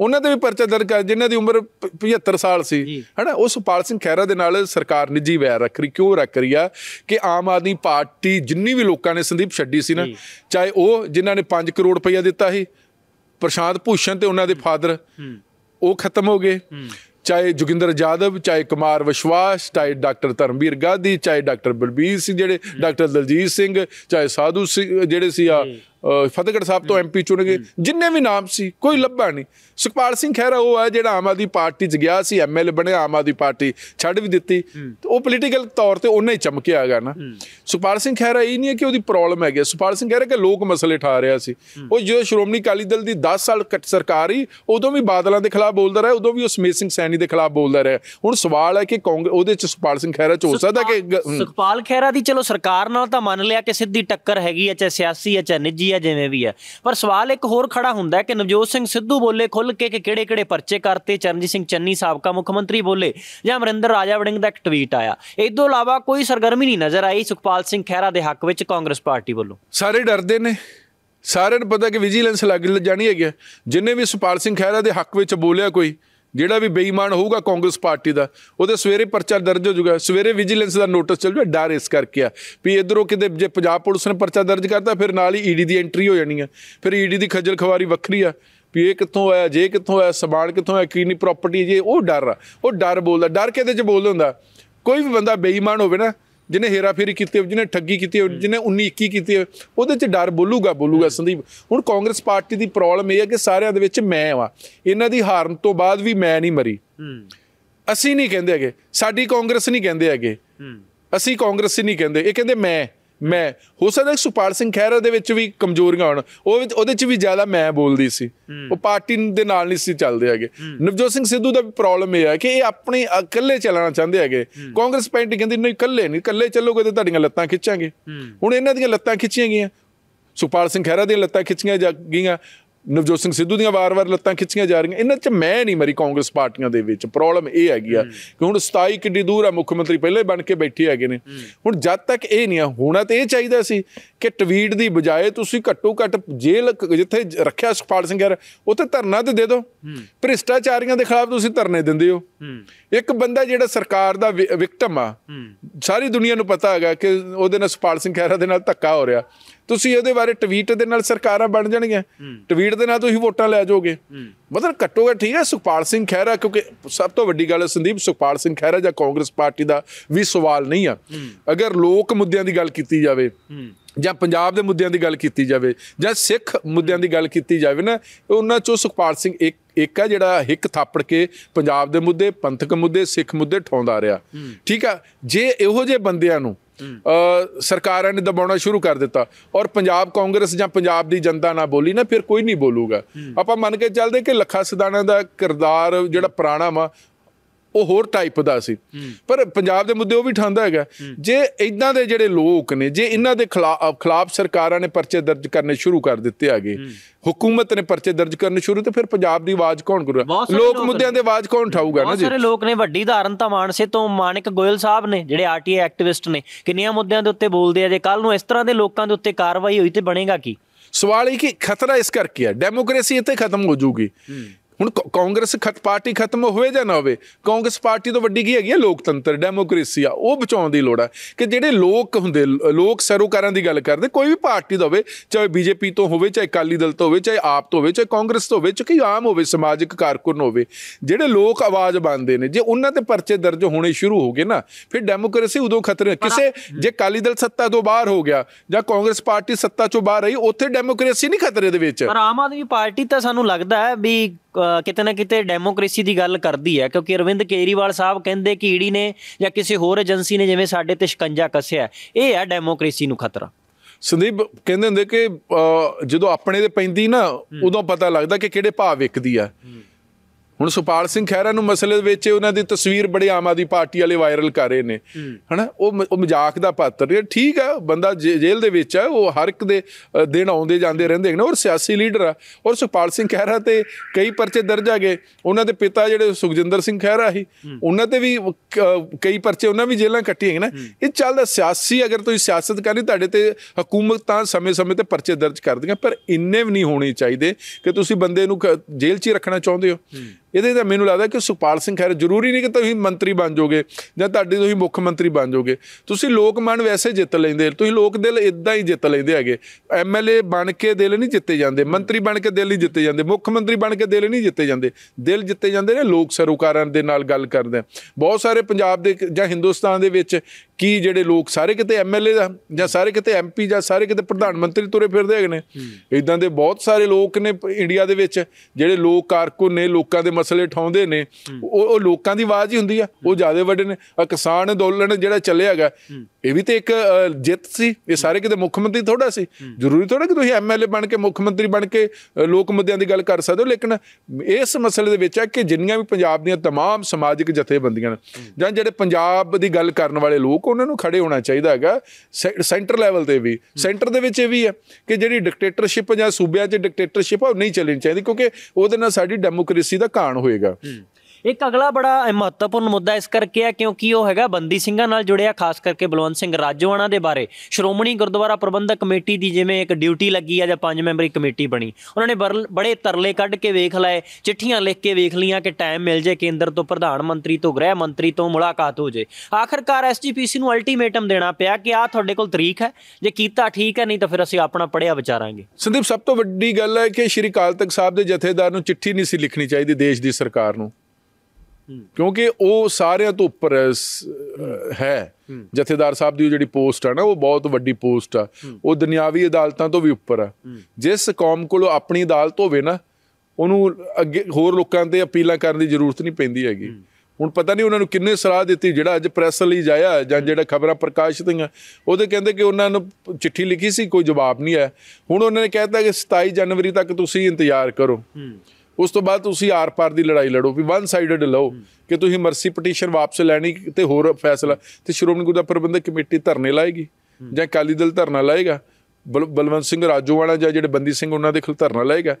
ਉਹਨਾਂ ਦੇ ਵੀ ਪਰਚਾ ਦਰ ਕਰ ਜਿਨ੍ਹਾਂ ਦੀ ਉਮਰ 75 ਸਾਲ ਸੀ ਹਨਾ ਉਹ ਸੁਪਾਲ ਸਿੰਘ ਖਹਿਰਾ ਦੇ ਨਾਲ ਸਰਕਾਰ ਨਿੱਜੀ ਵੈਰ ਰੱਖ ਰਹੀ ਕਿਉਂ ਰੱਖ ਰਹੀ ਆ ਕਿ ਆਮ ਆਦਮੀ ਪਾਰਟੀ ਜਿੰਨੀ ਵੀ ਲੋਕਾਂ ਨੇ ਸੰਦੀਪ ਛੱਡੀ ਸੀ ਨਾ ਚਾਹੇ ਉਹ ਜਿਨ੍ਹਾਂ ਨੇ 5 ਕਰੋੜ ਰੁਪਈਆ ਦਿੱਤਾ ਸੀ ਪ੍ਰਸ਼ਾਂਤ ਭੂਸ਼ਣ ਤੇ ਉਹਨਾਂ ਦੇ ਫਾਦਰ ਉਹ ਖਤਮ ਹੋ ਗਏ ਚਾਹੇ ਜੁਗਿੰਦਰ ਜਾਦਵ ਚਾਹੇ ਕੁਮਾਰ ਵਿਸ਼ਵਾਸ ਚਾਹੇ ਡਾਕਟਰ ਧਰਮਵੀਰ ਗਾਧੀ ਚਾਹੇ ਡਾਕਟਰ ਬਲਬੀਰ ਸਿੰਘ ਜਿਹੜੇ ਡਾਕਟਰ ਦਲਜੀਤ ਸਿੰਘ ਚਾਹੇ ਸਾਧੂ ਜਿਹੜੇ ਸੀ ਆ ਫਤਿਹਗੜ੍ਹ ਸਾਹਿਬ ਤੋਂ ਐਮਪੀ ਚੁਣਗੇ ਜਿੰਨੇ ਵੀ ਨਾਮ ਸੀ ਕੋਈ ਲੱਭਾ ਨਹੀਂ ਸੁਖਪਾਲ ਸਿੰਘ ਖਹਿਰਾ ਉਹ ਆ ਜਿਹੜਾ ਆਮ ਆਦੀ ਪਾਰਟੀ 'ਚ ਗਿਆ ਸੀ ਐਮਐਲਏ ਬਣਿਆ ਆਮ ਆਦੀ ਪਾਰਟੀ ਛੱਡ ਵੀ ਦਿੱਤੀ ਉਹ ਪੋਲੀਟੀਕਲ ਤੌਰ ਤੇ ਉਹਨੇ ਹੀ ਚਮਕਿਆ ਹੈਗਾ ਨਾ ਸੁਖਪਾਲ ਸਿੰਘ ਖਹਿਰਾ ਇਹ ਨਹੀਂ ਹੈ ਕਿ ਉਹਦੀ ਪ੍ਰੋਬਲਮ ਹੈਗੀ ਸੁਖਪਾਲ ਸਿੰਘ ਖਹਿਰਾ ਕਿ ਲੋਕ ਮਸਲੇ ਠਾ ਰਿਹਾ ਸੀ ਉਹ ਜਦੋਂ ਸ਼੍ਰੋਮਣੀ ਅਕਾਲੀ ਦਲ ਦੀ 10 ਸਾਲ ਸਰਕਾਰ ਹੀ ਉਦੋਂ ਵੀ ਬਾਦਲਾਂ ਦੇ ਖਿਲਾਫ ਬੋਲਦਾ ਰਿਹਾ ਉਦੋਂ ਵੀ ਉਹ ਸਮੇਤ ਸਿੰਘ ਸੈਣੀ ਦੇ ਖਿਲਾਫ ਬੋਲਦਾ ਰਿਹਾ ਹੁਣ ਸਵਾਲ ਹੈ ਕਿ ਕਾਂਗਰਸ ਉਹਦੇ 'ਚ ਸੁਖਪਾਲ ਸਿੰਘ ਖਹਿਰਾ 'ਚ ਹੋ ਸਕਦਾ ਕਿ ਸੁਖਪਾਲ ਖਹਿਰਾ ਦੀ ਚਲੋ ਸਰਕਾਰ ਨਾਲ ਤਾਂ ਮੰਨ ਲਿਆ ਕਿ ਸਿੱਧੀ ਟੱਕਰ ਹੈਗੀ ਹੈ ਚਾਹੇ ਸਿਆਸੀ ਹੈ ਚਾਹੇ ਨਿੱਜੀ ਵੀ ਆ ਜਿਵੇਂ ਵੀ ਆ ਪਰ ਸਵਾਲ ਇੱਕ ਹੋਰ ਖੜਾ ਹੁੰਦਾ ਕਿ ਨਵਜੋਤ ਸਿੰਘ ਸਿੱਧੂ ਬੋਲੇ ਖੁੱਲ ਕੇ ਕਿ ਕਿਹੜੇ-ਕਿਹੜੇ ਪਰਚੇ ਕਰਤੇ ਚਰਨਜੀਤ ਸਿੰਘ ਚੰਨੀ ਸਾਬਕਾ ਮੁੱਖ ਮੰਤਰੀ ਬੋਲੇ ਜਾਂ ਅਮਰਿੰਦਰ ਰਾਜਾ ਵੜਿੰਗ ਦਾ ਇੱਕ ਟਵੀਟ ਆਇਆ ਇਸ ਤੋਂ ਇਲਾਵਾ ਕੋਈ ਸਰਗਰਮੀ ਨਹੀਂ ਨਜ਼ਰ ਆਈ ਸੁਖਪਾਲ ਸਿੰਘ ਖਹਿਰਾ ਦੇ ਹੱਕ ਵਿੱਚ ਕਾਂਗਰਸ ਪਾਰਟੀ ਵੱਲੋਂ ਸਾਰੇ ਡਰਦੇ ਨੇ ਸਾਰਿਆਂ ਨੂੰ ਪਤਾ ਕਿ ਵਿਜੀਲੈਂਸ ਲੱਗ ਜਾਣੀ ਹੈਗੀ ਜਿੰਨੇ ਵੀ ਸੁਖਪਾਲ ਸਿੰਘ ਖਹਿਰਾ ਦੇ ਹੱਕ ਵਿੱਚ ਬੋਲਿਆ ਕੋਈ ਜਿਹੜਾ ਵੀ ਬੇਈਮਾਨ ਹੋਊਗਾ ਕਾਂਗਰਸ ਪਾਰਟੀ ਦਾ ਉਹਦੇ ਸਵੇਰੇ ਪਰਚਾ ਦਰਜ ਹੋ ਜਾਊਗਾ ਸਵੇਰੇ ਵਿਜੀਲੈਂਸ ਦਾ ਨੋਟਿਸ ਚੱਲ ਜਾਊਗਾ ਡਰ ਇਸ ਕਰਕੇ ਆ ਵੀ ਇਧਰੋਂ ਕਿਤੇ ਜੇ ਪੰਜਾਬ ਪੁਲਿਸ ਨੇ ਪਰਚਾ ਦਰਜ ਕਰਤਾ ਫਿਰ ਨਾਲ ਹੀ ਈਡੀ ਦੀ ਐਂਟਰੀ ਹੋ ਜਾਣੀ ਆ ਫਿਰ ਈਡੀ ਦੀ ਖੱਜਲ ਖਵਾਰੀ ਵੱਖਰੀ ਆ ਵੀ ਇਹ ਕਿੱਥੋਂ ਆਇਆ ਜੇ ਕਿੱਥੋਂ ਆਇਆ ਸਮਾਨ ਕਿੱਥੋਂ ਆਇਆ ਨਹੀਂ ਪ੍ਰਾਪਰਟੀ ਜੇ ਉਹ ਡਰ ਆ ਉਹ ਡਰ ਬੋਲਦਾ ਡਰ ਕਿਹਦੇ ਚ ਬੋਲਦਾ ਹੁੰਦਾ ਕੋਈ ਵੀ ਬੰਦਾ ਬੇਈਮਾਨ ਹੋਵੇ ਨਾ ਜਿਹਨੇ ਹੇਰਾਫੇਰੀ ਕੀਤੀ ਹੋਵੇ ਜਿਹਨੇ ਠੱਗੀ ਕੀਤੀ ਹੋਵੇ ਜਿਹਨੇ 19 21 ਕੀਤੀ ਹੋਵੇ ਉਹਦੇ 'ਚ ਡਰ ਬੋਲੂਗਾ ਬੋਲੂਗਾ ਸੰਦੀਪ ਹੁਣ ਕਾਂਗਰਸ ਪਾਰਟੀ ਦੀ ਪ੍ਰੋਬਲਮ ਇਹ ਹੈ ਕਿ ਸਾਰਿਆਂ ਦੇ ਵਿੱਚ ਮੈਂ ਆ ਇਹਨਾਂ ਦੀ ਹਾਰਨ ਤੋਂ ਬਾਅਦ ਵੀ ਮੈਂ ਨਹੀਂ ਮਰੀ ਅਸੀਂ ਨਹੀਂ ਕਹਿੰਦੇ ਹੈਗੇ ਸਾਡੀ ਕਾਂਗਰਸ ਨਹੀਂ ਕਹਿੰਦੇ ਹੈਗੇ ਅਸੀਂ ਕਾਂਗਰਸ ਹੀ ਨਹੀਂ ਕਹਿੰਦੇ ਇਹ ਕਹਿੰਦੇ ਮੈਂ ਮੈਂ ਹੋ ਸਕਦਾ ਸੁਪਾਲ ਸਿੰਘ ਖਹਿਰਾ ਦੇ ਵਿੱਚ ਵੀ ਕਮਜ਼ੋਰੀਆਂ ਹਨ ਉਹ ਉਹਦੇ ਚ ਵੀ ਜ਼ਿਆਦਾ ਮੈਂ ਬੋਲਦੀ ਸੀ ਉਹ ਪਾਰਟੀ ਦੇ ਨਾਲ ਨਹੀਂ ਸੀ ਚੱਲਦੇ ਹੈਗੇ ਨਵਜੋਤ ਸਿੰਘ ਸਿੱਧੂ ਦਾ ਵੀ ਪ੍ਰੋਬਲਮ ਇਹ ਹੈ ਕਿ ਇਹ ਆਪਣੇ ਇਕੱਲੇ ਚੱਲਣਾ ਚਾਹੁੰਦੇ ਹੈਗੇ ਕਾਂਗਰਸ ਪਾਰਟੀ ਕਹਿੰਦੀ ਨਹੀਂ ਇਕੱਲੇ ਨਹੀਂ ਇਕੱਲੇ ਚੱਲੋਗੇ ਤੇ ਤੁਹਾਡੀਆਂ ਲੱਤਾਂ ਖਿੱਚਾਂਗੇ ਹੁਣ ਇਹਨਾਂ ਦੀਆਂ ਲੱਤਾਂ ਖਿੱਚੀਆਂ ਗਈਆਂ ਸੁਪਾਲ ਸਿੰਘ ਖਹਿਰਾ ਦੀਆਂ ਲੱਤਾਂ ਖਿੱਚੀਆਂ ਜਾ ਗਈਆਂ ਨਵਜੋਤ ਸਿੰਘ ਸਿੱਧੂ ਦੀਆਂ ਵਾਰ-ਵਾਰ ਲੱਤਾਂ ਖਿੱਚੀਆਂ ਜਾ ਰਹੀਆਂ ਇਹਨਾਂ 'ਚ ਮੈਂ ਨਹੀਂ ਮਰੀ ਕਾਂਗਰਸ ਪਾਰਟੀਆਂ ਦੇ ਵਿੱਚ ਪ੍ਰੋਬਲਮ ਇਹ ਹੈਗੀ ਆ ਕਿ ਹੁਣ 27 ਕਿੱਡੀ ਦੂਰ ਆ ਮੁੱਖ ਮੰਤਰੀ ਪਹਿਲੇ ਬਣ ਕੇ ਬੈਠੇ ਹੈਗੇ ਨੇ ਹੁਣ ਜਦ ਤੱਕ ਇਹ ਨਹੀਂ ਆ ਹੋਣਾ ਤੇ ਇਹ ਚਾਹੀਦਾ ਸੀ ਕਿ ਟਵੀਟ ਦੀ ਬਜਾਏ ਤੁਸੀਂ ਘੱਟੋ-ਘੱਟ ਜੇਲ ਜਿੱਥੇ ਰੱਖਿਆ ਸੁਖਪਾਲ ਸਿੰਘ ਯਾਰ ਉੱਥੇ ਧਰਨਾ ਤੇ ਦੇ ਦਿਓ ਭ੍ਰਿਸ਼ਟਾਚਾਰੀਆਂ ਦੇ ਖਿਲਾਫ ਤੁਸੀਂ ਧਰਨੇ ਦਿੰਦੇ ਹੋ ਇੱਕ ਬੰਦਾ ਜਿਹੜਾ ਸਰਕਾਰ ਦਾ ਵਿਕਟਮ ਆ ਸਾਰੀ ਦੁਨੀਆ ਨੂੰ ਪਤਾ ਹੈਗਾ ਕਿ ਉਹਦੇ ਨਾਲ ਸੁਖਪਾਲ ਸਿੰਘ ਖਹਿਰਾ ਦੇ ਨਾਲ ਧੱਕਾ ਹੋ ਰਿਹਾ ਤੁਸੀਂ ਇਹਦੇ ਬਾਰੇ ਟਵੀਟ ਦੇ ਨਾਲ ਸਰਕਾਰਾਂ ਬਣ ਜਾਣਗੀਆਂ ਟਵੀਟ ਦੇ ਨਾਲ ਤੁਸੀਂ ਵੋਟਾਂ ਲੈ ਜਾਓਗੇ ਮਤਲਬ ਘਟੋਗੇ ਠੀਕ ਹੈ ਸੁਖਪਾਲ ਸਿੰਘ ਖਹਿਰਾ ਕਿਉਂਕਿ ਸਭ ਤੋਂ ਵੱਡੀ ਗੱਲ ਸੰਦੀਪ ਸੁਖਪਾਲ ਸਿੰਘ ਖਹਿਰਾ ਜਾਂ ਕਾਂਗਰਸ ਪਾਰਟੀ ਦਾ ਵੀ ਸਵਾਲ ਨਹੀਂ ਆ ਅਗਰ ਲੋਕ ਮੁੱਦਿਆਂ ਦੀ ਗੱਲ ਕੀਤੀ ਜਾਵੇ ਜਾਂ ਪੰਜਾਬ ਦੇ ਮੁੱਦਿਆਂ ਦੀ ਗੱਲ ਕੀਤੀ ਜਾਵੇ ਜਾਂ ਸਿੱਖ ਮੁੱਦਿਆਂ ਦੀ ਗੱਲ ਕੀਤੀ ਜਾਵੇ ਨਾ ਉਹਨਾਂ ਚੋਂ ਸੁਖਪਾਲ ਸਿੰਘ ਇੱਕ ਇੱਕ ਆ ਜਿਹੜਾ ਹਿੱਕ ਥਾਪੜ ਕੇ ਪੰਜਾਬ ਦੇ ਮੁੱਦੇ ਪੰਥਕ ਮੁੱਦੇ ਸਿੱਖ ਮੁੱਦੇ ਠਾਉਂਦਾ ਰਿਹਾ ਠੀਕ ਆ ਜੇ ਇਹੋ ਜਿਹੇ ਬੰਦਿਆਂ ਨੂੰ ਸਰਕਾਰਾਂ ਨੇ ਦਬਾਉਣਾ ਸ਼ੁਰੂ ਕਰ ਦਿੱਤਾ ਔਰ ਪੰਜਾਬ ਕਾਂਗਰਸ ਜਾਂ ਪੰਜਾਬ ਦੀ ਜਨਤਾ ਨਾ ਬੋਲੀ ਨਾ ਫਿਰ ਕੋਈ ਨਹੀਂ ਬੋਲੂਗਾ ਆਪਾਂ ਮੰਨ ਕੇ ਚੱਲਦੇ ਕਿ ਲੱਖਾ ਸਦਾਣਾ ਦਾ ਕਿਰਦਾਰ ਜਿਹੜਾ ਪੁਰਾਣਾ ਵਾ ਉਹ ਹੋਰ ਟਾਈਪ ਦਾ ਸੀ ਪਰ ਪੰਜਾਬ ਦੇ ਮੁੱਦੇ ਉਹ ਵੀ ਠਾਂਦਾ ਹੈਗਾ ਜੇ ਇਦਾਂ ਦੇ ਜਿਹੜੇ ਲੋਕ ਨੇ ਜੇ ਇਹਨਾਂ ਦੇ ਖਿਲਾਫ ਸਰਕਾਰਾਂ ਨੇ ਪਰਚੇ ਦਰਜ ਕਰਨੇ ਸ਼ੁਰੂ ਕਰ ਦਿੱਤੇ ਆਗੇ ਹਕੂਮਤ ਨੇ ਪਰਚੇ ਦਰਜ ਕਰਨੇ ਸ਼ੁਰੂ ਤੇ ਫਿਰ ਪੰਜਾਬ ਦੀ ਆਵਾਜ਼ ਕੌਣ ਕਰੂਗਾ ਲੋਕ ਮੁੱਦਿਆਂ ਦੇ ਆਵਾਜ਼ ਕੌਣ ਠਾਊਗਾ ਨਾ ਜੀ ਸਾਰੇ ਲੋਕ ਨੇ ਵੱਡੀ ਧਾਰਨ ਤਾਂ ਮਾਨਸੇ ਤੋਂ ਮਾਨਿਕ ਗੋਇਲ ਸਾਹਿਬ ਨੇ ਜਿਹੜੇ ਆਰਟੀਏ ਐਕਟਿਵਿਸਟ ਨੇ ਕਿੰਨੀਆਂ ਮੁੱਦਿਆਂ ਦੇ ਉੱਤੇ ਬੋਲਦੇ ਆ ਜੇ ਕੱਲ ਨੂੰ ਇਸ ਤਰ੍ਹਾਂ ਦੇ ਲੋਕਾਂ ਦੇ ਉੱਤੇ ਕਾਰਵਾਈ ਹੋਈ ਤੇ ਬਣੇਗਾ ਕੀ ਸਵਾਲ ਇਹ ਕਿ ਖਤਰਾ ਇਸ ਕਰਕੇ ਆ ਡੈਮੋਕ੍ਰੇਸੀ ਇੱਥੇ ਖਤਮ ਹੋ ਜੂਗੀ ਹੁਣ ਕਾਂਗਰਸ ਖਤ ਪਾਰਟੀ ਖਤਮ ਹੋਵੇ ਜਾਂ ਨਾ ਹੋਵੇ ਕਾਂਗਰਸ ਪਾਰਟੀ ਤੋਂ ਵੱਡੀ ਕੀ ਹੈਗੀ ਹੈ ਲੋਕਤੰਤਰ ਡੈਮੋਕ੍ਰੇਸੀ ਆ ਉਹ ਬਚਾਉਣ ਦੀ ਲੋੜ ਆ ਕਿ ਜਿਹੜੇ ਲੋਕ ਹੁੰਦੇ ਲੋਕ ਸਰੋਕਾਰਾਂ ਦੀ ਗੱਲ ਕਰਦੇ ਕੋਈ ਵੀ ਪਾਰਟੀ ਦਾ ਹੋਵੇ ਚਾਹੇ ਬੀਜੇਪੀ ਤੋਂ ਹੋਵੇ ਚਾਹੇ ਅਕਾਲੀ ਦਲ ਤੋਂ ਹੋਵੇ ਚਾਹੇ ਆਪ ਤੋਂ ਹੋਵੇ ਚਾਹੇ ਕਾਂਗਰਸ ਤੋਂ ਹੋਵੇ ਚਾਹੇ ਆਮ ਹੋਵੇ ਸਮਾਜਿਕ ਕਾਰਕੁਨ ਹੋਵੇ ਜਿਹੜੇ ਲੋਕ ਆਵਾਜ਼ ਬੰਦੇ ਨੇ ਜੇ ਉਹਨਾਂ ਤੇ ਪਰਚੇ ਦਰਜ ਹੋਣੇ ਸ਼ੁਰੂ ਹੋ ਗਏ ਨਾ ਫਿਰ ਡੈਮੋਕ੍ਰੇਸੀ ਉਦੋਂ ਖਤਰੇ ਕਿਸੇ ਜੇ ਕਾਲੀ ਦਲ ਸੱਤਾ ਤੋਂ ਬਾਹਰ ਹੋ ਗਿਆ ਜਾਂ ਕਾਂਗਰਸ ਪਾਰਟੀ ਸੱਤਾ ਚੋਂ ਬਾਹਰ ਰਹੀ ਉੱਥੇ ਡੈਮੋਕ੍ਰੇਸੀ ਨਹੀਂ ਖਤਰੇ ਦੇ ਵਿੱਚ ਪਰ ਆਮ ਆਦਮੀ ਪਾਰਟੀ ਤਾਂ ਸਾਨੂੰ ਲੱਗਦਾ ਹੈ ਵੀ ਕਿਤੇ ਨਾ ਕਿਤੇ ਡੈਮੋਕ੍ਰੇਸੀ ਦੀ ਗੱਲ ਕਰਦੀ ਹੈ ਕਿਉਂਕਿ ਅਰਵਿੰਦ ਕੇਰੀਵਾਲ ਸਾਹਿਬ ਕਹਿੰਦੇ ਕਿ ਈਡੀ ਨੇ ਜਾਂ ਕਿਸੇ ਹੋਰ ਏਜੰਸੀ ਨੇ ਜਿਵੇਂ ਸਾਡੇ ਤੇ ਸ਼ਿਕੰਜਾ ਕੱਸਿਆ ਇਹ ਹੈ ਡੈਮੋਕ੍ਰੇਸੀ ਨੂੰ ਖਤਰਾ ਸੰਦੀਪ ਕਹਿੰਦੇ ਹੁੰਦੇ ਕਿ ਜਦੋਂ ਆਪਣੇ ਤੇ ਪੈਂਦੀ ਨਾ ਉਦੋਂ ਪਤਾ ਲੱਗਦਾ ਕਿ ਕਿਹੜੇ ਭਾਅ ਵਿਕਦੀ ਆ ਹੁਣ ਸੁਪਾਲ ਸਿੰਘ ਖਹਿਰਾ ਨੂੰ ਮਸਲੇ ਵਿੱਚ ਉਹਨਾਂ ਦੀ ਤਸਵੀਰ ਬੜੇ ਆਮ ਆਦੀ ਪਾਰਟੀ ਵਾਲੇ ਵਾਇਰਲ ਕਰ ਰਹੇ ਨੇ ਹਨਾ ਉਹ ਉਹ ਮਜ਼ਾਕ ਦਾ ਪਾਤਰ ਹੈ ਠੀਕ ਆ ਬੰਦਾ ਜੇਲ੍ਹ ਦੇ ਵਿੱਚ ਆ ਉਹ ਹਰ ਇੱਕ ਦੇ ਦਿਨ ਆਉਂਦੇ ਜਾਂਦੇ ਰਹਿੰਦੇ ਨੇ ਔਰ ਸਿਆਸੀ ਲੀਡਰ ਆ ਔਰ ਸੁਪਾਲ ਸਿੰਘ ਖਹਿਰਾ ਤੇ ਕਈ ਪਰਚੇ ਦਰਜ ਆ ਗਏ ਉਹਨਾਂ ਦੇ ਪਿਤਾ ਜਿਹੜੇ ਸੁਖਜਿੰਦਰ ਸਿੰਘ ਖਹਿਰਾ ਸੀ ਉਹਨਾਂ ਤੇ ਵੀ ਕਈ ਪਰਚੇ ਉਹਨਾਂ ਵੀ ਜੇਲ੍ਹਾਂ ਕੱਟੀਆਂ ਨਾ ਇਹ ਚੱਲਦਾ ਸਿਆਸੀ ਅਗਰ ਤੁਸੀਂ ਸਿਆਸਤ ਕਰਨੀ ਤੁਹਾਡੇ ਤੇ ਹਕੂਮਤਾਂ ਸਮੇਂ-ਸਮੇਂ ਤੇ ਪਰਚੇ ਦਰਜ ਕਰਦੀਆਂ ਪਰ ਇੰਨੇ ਵੀ ਨਹੀਂ ਹੋਣੇ ਚਾਹੀਦੇ ਕਿ ਤੁਸੀਂ ਬੰਦੇ ਨੂੰ ਜੇਲ੍ਹ 'ਚ ਹੀ ਰੱਖਣਾ ਚਾਹੁੰਦੇ ਹੋ ਇਹਦੇ ਤਾਂ ਮੈਨੂੰ ਲੱਗਦਾ ਕਿ ਸੁਪਾਲ ਸਿੰਘ ਖੈਰ ਜ਼ਰੂਰੀ ਨਹੀਂ ਕਿ ਤੁਸੀਂ ਮੰਤਰੀ ਬਣ ਜਾਓਗੇ ਜਾਂ ਤੁਹਾਡੇ ਤੁਸੀਂ ਮੁੱਖ ਮੰਤਰੀ ਬਣ ਜਾਓਗੇ ਤੁਸੀਂ ਲੋਕ ਮਨ ਵੈਸੇ ਜਿੱਤ ਲੈਂਦੇ ਤੁਸੀਂ ਲੋਕ ਦਿਲ ਇਦਾਂ ਹੀ ਜਿੱਤ ਲੈਂਦੇ ਹੈਗੇ ਐਮਐਲਏ ਬਣ ਕੇ ਦਿਲ ਨਹੀਂ ਜਿੱਤੇ ਜਾਂਦੇ ਮੰਤਰੀ ਬਣ ਕੇ ਦਿਲ ਨਹੀਂ ਜਿੱਤੇ ਜਾਂਦੇ ਮੁੱਖ ਮੰਤਰੀ ਬਣ ਕੇ ਦਿਲ ਨਹੀਂ ਜਿੱਤੇ ਜਾਂਦੇ ਦਿਲ ਜਿੱਤੇ ਜਾਂਦੇ ਨੇ ਲੋਕ ਸਰੋਕਾਰਾਂ ਦੇ ਨਾਲ ਗੱਲ ਕਰਦੇ ਬਹੁਤ ਸਾਰੇ ਪੰਜਾਬ ਦੇ ਜਾਂ ਹਿੰਦੁਸਤਾਨ ਦੇ ਵਿੱਚ ਕੀ ਜਿਹੜੇ ਲੋਕ ਸਾਰੇ ਕਿਤੇ ਐਮਐਲਏ ਦਾ ਜਾਂ ਸਾਰੇ ਕਿਤੇ ਐਮਪੀ ਜਾਂ ਸਾਰੇ ਕਿਤੇ ਪ੍ਰਧਾਨ ਮੰਤਰੀ ਤੁਰੇ ਫਿਰਦੇ ਹੈਗੇ ਨੇ ਇਦਾਂ ਦੇ ਬਹੁਤ ਸਾਰੇ ਲੋਕ ਨੇ ਇੰਡੀਆ ਦੇ ਵਿੱਚ ਜਿਹੜੇ ਲੋਕ ਕਾਰਕੁਨ ਨੇ ਲੋਕਾਂ ਦੇ ਮਸਲੇ ਠਾਉਂਦੇ ਨੇ ਉਹ ਲੋਕਾਂ ਦੀ ਆਵਾਜ਼ ਹੀ ਹੁੰਦੀ ਆ ਉਹ ਜਿਆਦਾ ਵੱਡੇ ਨੇ ਕਿਸਾਨ ਅੰਦੋਲਨ ਜਿਹੜਾ ਚੱਲਿਆ ਹੈਗਾ ਇਹ ਵੀ ਤੇ ਇੱਕ ਜਿੱਤ ਸੀ ਇਹ ਸਾਰੇ ਕਿਤੇ ਮੁੱਖ ਮੰਤਰੀ ਥੋੜਾ ਸੀ ਜ਼ਰੂਰੀ ਥੋੜਾ ਕਿ ਤੁਸੀਂ ਐਮਐਲਏ ਬਣ ਕੇ ਮੁੱਖ ਮੰਤਰੀ ਬਣ ਕੇ ਲੋਕ ਮੁੱਦਿਆਂ ਦੀ ਗੱਲ ਕਰ ਸਕਦੇ ਹੋ ਲੇਕਿਨ ਇਸ ਮਸਲੇ ਦੇ ਵਿੱਚ ਹੈ ਕਿ ਜਿੰਨੀਆਂ ਵੀ ਪੰਜਾਬ ਦੀਆਂ तमाम ਸਮਾਜਿਕ ਜਥੇਬੰਦੀਆਂ ਜਾਂ ਜਿਹੜੇ ਪੰਜਾਬ ਦੀ ਗੱਲ ਕਰਨ ਵਾਲੇ ਲੋਕ ਉਹਨਾਂ ਨੂੰ ਖੜੇ ਹੋਣਾ ਚਾਹੀਦਾ ਹੈਗਾ ਸੈਂਟਰ ਲੈਵਲ ਤੇ ਵੀ ਸੈਂਟਰ ਦੇ ਵਿੱਚ ਇਹ ਵੀ ਹੈ ਕਿ ਜਿਹੜੀ ਡਿਕਟੇਟਰਸ਼ਿਪ ਜਾਂ ਸੂਬਿਆਂ 'ਚ ਡਿਕਟੇਟਰਸ਼ਿਪ ਆ ਉਹ ਨਹੀਂ ਚੱਲਣੀ ਚਾਹੀਦੀ ਕਿਉਂਕਿ ਉਹਦੇ ਨਾਲ ਸਾਡੀ ਡੈਮੋਕ੍ਰੇਸੀ ਦਾ ਕਾਣ ਹੋਏਗਾ ਇੱਕ ਅਗਲਾ ਬੜਾ ਮਹੱਤਵਪੂਰਨ ਮੁੱਦਾ ਇਸ ਕਰਕੇ ਹੈ ਕਿਉਂਕਿ ਉਹ ਹੈਗਾ ਬੰਦੀ ਸਿੰਘਾਂ ਨਾਲ ਜੁੜਿਆ ਖਾਸ ਕਰਕੇ ਬਲਵੰਤ ਸਿੰਘ ਰਾਜੋਆਣਾ ਦੇ ਬਾਰੇ ਸ਼੍ਰੋਮਣੀ ਗੁਰਦੁਆਰਾ ਪ੍ਰਬੰਧਕ ਕਮੇਟੀ ਦੀ ਜਿਵੇਂ ਇੱਕ ਡਿਊਟੀ ਲੱਗੀ ਆ ਜਾਂ ਪੰਜ ਮੈਂਬਰੀ ਕਮੇਟੀ ਬਣੀ ਉਹਨਾਂ ਨੇ ਬੜੇ ਤਰਲੇ ਕੱਢ ਕੇ ਵੇਖ ਲਏ ਚਿੱਠੀਆਂ ਲਿਖ ਕੇ ਵੇਖ ਲੀਆਂ ਕਿ ਟਾਈਮ ਮਿਲ ਜੇ ਕੇਂਦਰ ਤੋਂ ਪ੍ਰਧਾਨ ਮੰਤਰੀ ਤੋਂ ਗ੍ਰਹਿ ਮੰਤਰੀ ਤੋਂ ਮੁਲਾਕਾਤ ਹੋ ਜੇ ਆਖਰਕਾਰ ਐਸਜੀਪੀਸੀ ਨੂੰ ਅਲਟੀਮੇਟਮ ਦੇਣਾ ਪਿਆ ਕਿ ਆ ਤੁਹਾਡੇ ਕੋਲ ਤਰੀਕ ਹੈ ਜੇ ਕੀਤਾ ਠੀਕ ਹੈ ਨਹੀਂ ਤਾਂ ਫਿਰ ਅਸੀਂ ਆਪਣਾ ਪੜਿਆ ਵਿਚਾਰਾਂਗੇ ਸੰਦੀਪ ਸਭ ਤੋਂ ਵੱਡੀ ਗੱਲ ਹੈ ਕਿ ਸ਼੍ਰੀ ਕਾਲਤਕ ਸਾਹਿਬ ਦੇ ਜਥੇਦਾਰ ਨੂੰ ਚਿੱਠੀ ਨਹੀਂ ਸੀ ਲਿਖਣੀ ਚਾਹੀਦੀ ਦੇਸ਼ ਦੀ ਸਰਕਾਰ ਨੂੰ ਕਿਉਂਕਿ ਉਹ ਸਾਰਿਆਂ ਤੋਂ ਉੱਪਰ ਹੈ ਜਥੇਦਾਰ ਸਾਹਿਬ ਦੀ ਜਿਹੜੀ ਪੋਸਟ ਆ ਨਾ ਉਹ ਬਹੁਤ ਵੱਡੀ ਪੋਸਟ ਆ ਉਹ ਦੁਨਿਆਵੀ ਅਦਾਲਤਾਂ ਤੋਂ ਵੀ ਉੱਪਰ ਆ ਜਿਸ ਕੌਮ ਕੋਲ ਆਪਣੀ ਅਦਾਲਤ ਹੋਵੇ ਨਾ ਉਹਨੂੰ ਅੱਗੇ ਹੋਰ ਲੋਕਾਂ ਤੇ ਅਪੀਲਾਂ ਕਰਨ ਦੀ ਜ਼ਰੂਰਤ ਨਹੀਂ ਪੈਂਦੀ ਹੈਗੀ ਹੁਣ ਪਤਾ ਨਹੀਂ ਉਹਨਾਂ ਨੂੰ ਕਿੰਨੇ ਸਲਾਹ ਦਿੱਤੀ ਜਿਹੜਾ ਅੱਜ ਪ੍ਰੈਸ ਲਈ ਜਾਇਆ ਜਾਂ ਜਿਹੜਾ ਖਬਰਾਂ ਪ੍ਰਕਾਸ਼ਿਤ ਹੋਈਆਂ ਉਹਦੇ ਕਹਿੰਦੇ ਕਿ ਉਹਨਾਂ ਨੂੰ ਚਿੱਠੀ ਲਿਖੀ ਸੀ ਕੋਈ ਜਵਾਬ ਨਹੀਂ ਆਇਆ ਹੁਣ ਉਹਨਾਂ ਨੇ ਕਹਿਤਾ ਕਿ 27 ਜਨਵਰੀ ਤੱਕ ਤੁਸੀਂ ਇੰਤਜ਼ਾਰ ਕਰੋ ਉਸ ਤੋਂ ਬਾਅਦ ਤੁਸੀਂ ਆਰ ਪਾਰ ਦੀ ਲੜਾਈ ਲੜੋ ਵੀ ਵਨ ਸਾਈਡਡ ਲਓ ਕਿ ਤੁਸੀਂ ਮਰਸੀ ਪਟੀਸ਼ਨ ਵਾਪਸ ਲੈਣੀ ਤੇ ਹੋਰ ਫੈਸਲਾ ਤੇ ਸ਼੍ਰੋਮਣੀ ਗੁਰਦਾ ਪ੍ਰਬੰਧਕ ਕਮੇਟੀ ਧਰਨੇ ਲਾਏਗੀ ਜਾਂ ਕਾਲੀ ਦਲ ਧਰਨਾ ਲਾਏਗਾ ਬਲਵੰਤ ਸਿੰਘ ਰਾਜੋਵਾਲਾ ਜਾਂ ਜਿਹੜੇ ਬੰਦੀ ਸਿੰਘ ਉਹਨਾਂ ਦੇ ਖਿਲ ਧਰਨਾ ਲਾਏਗਾ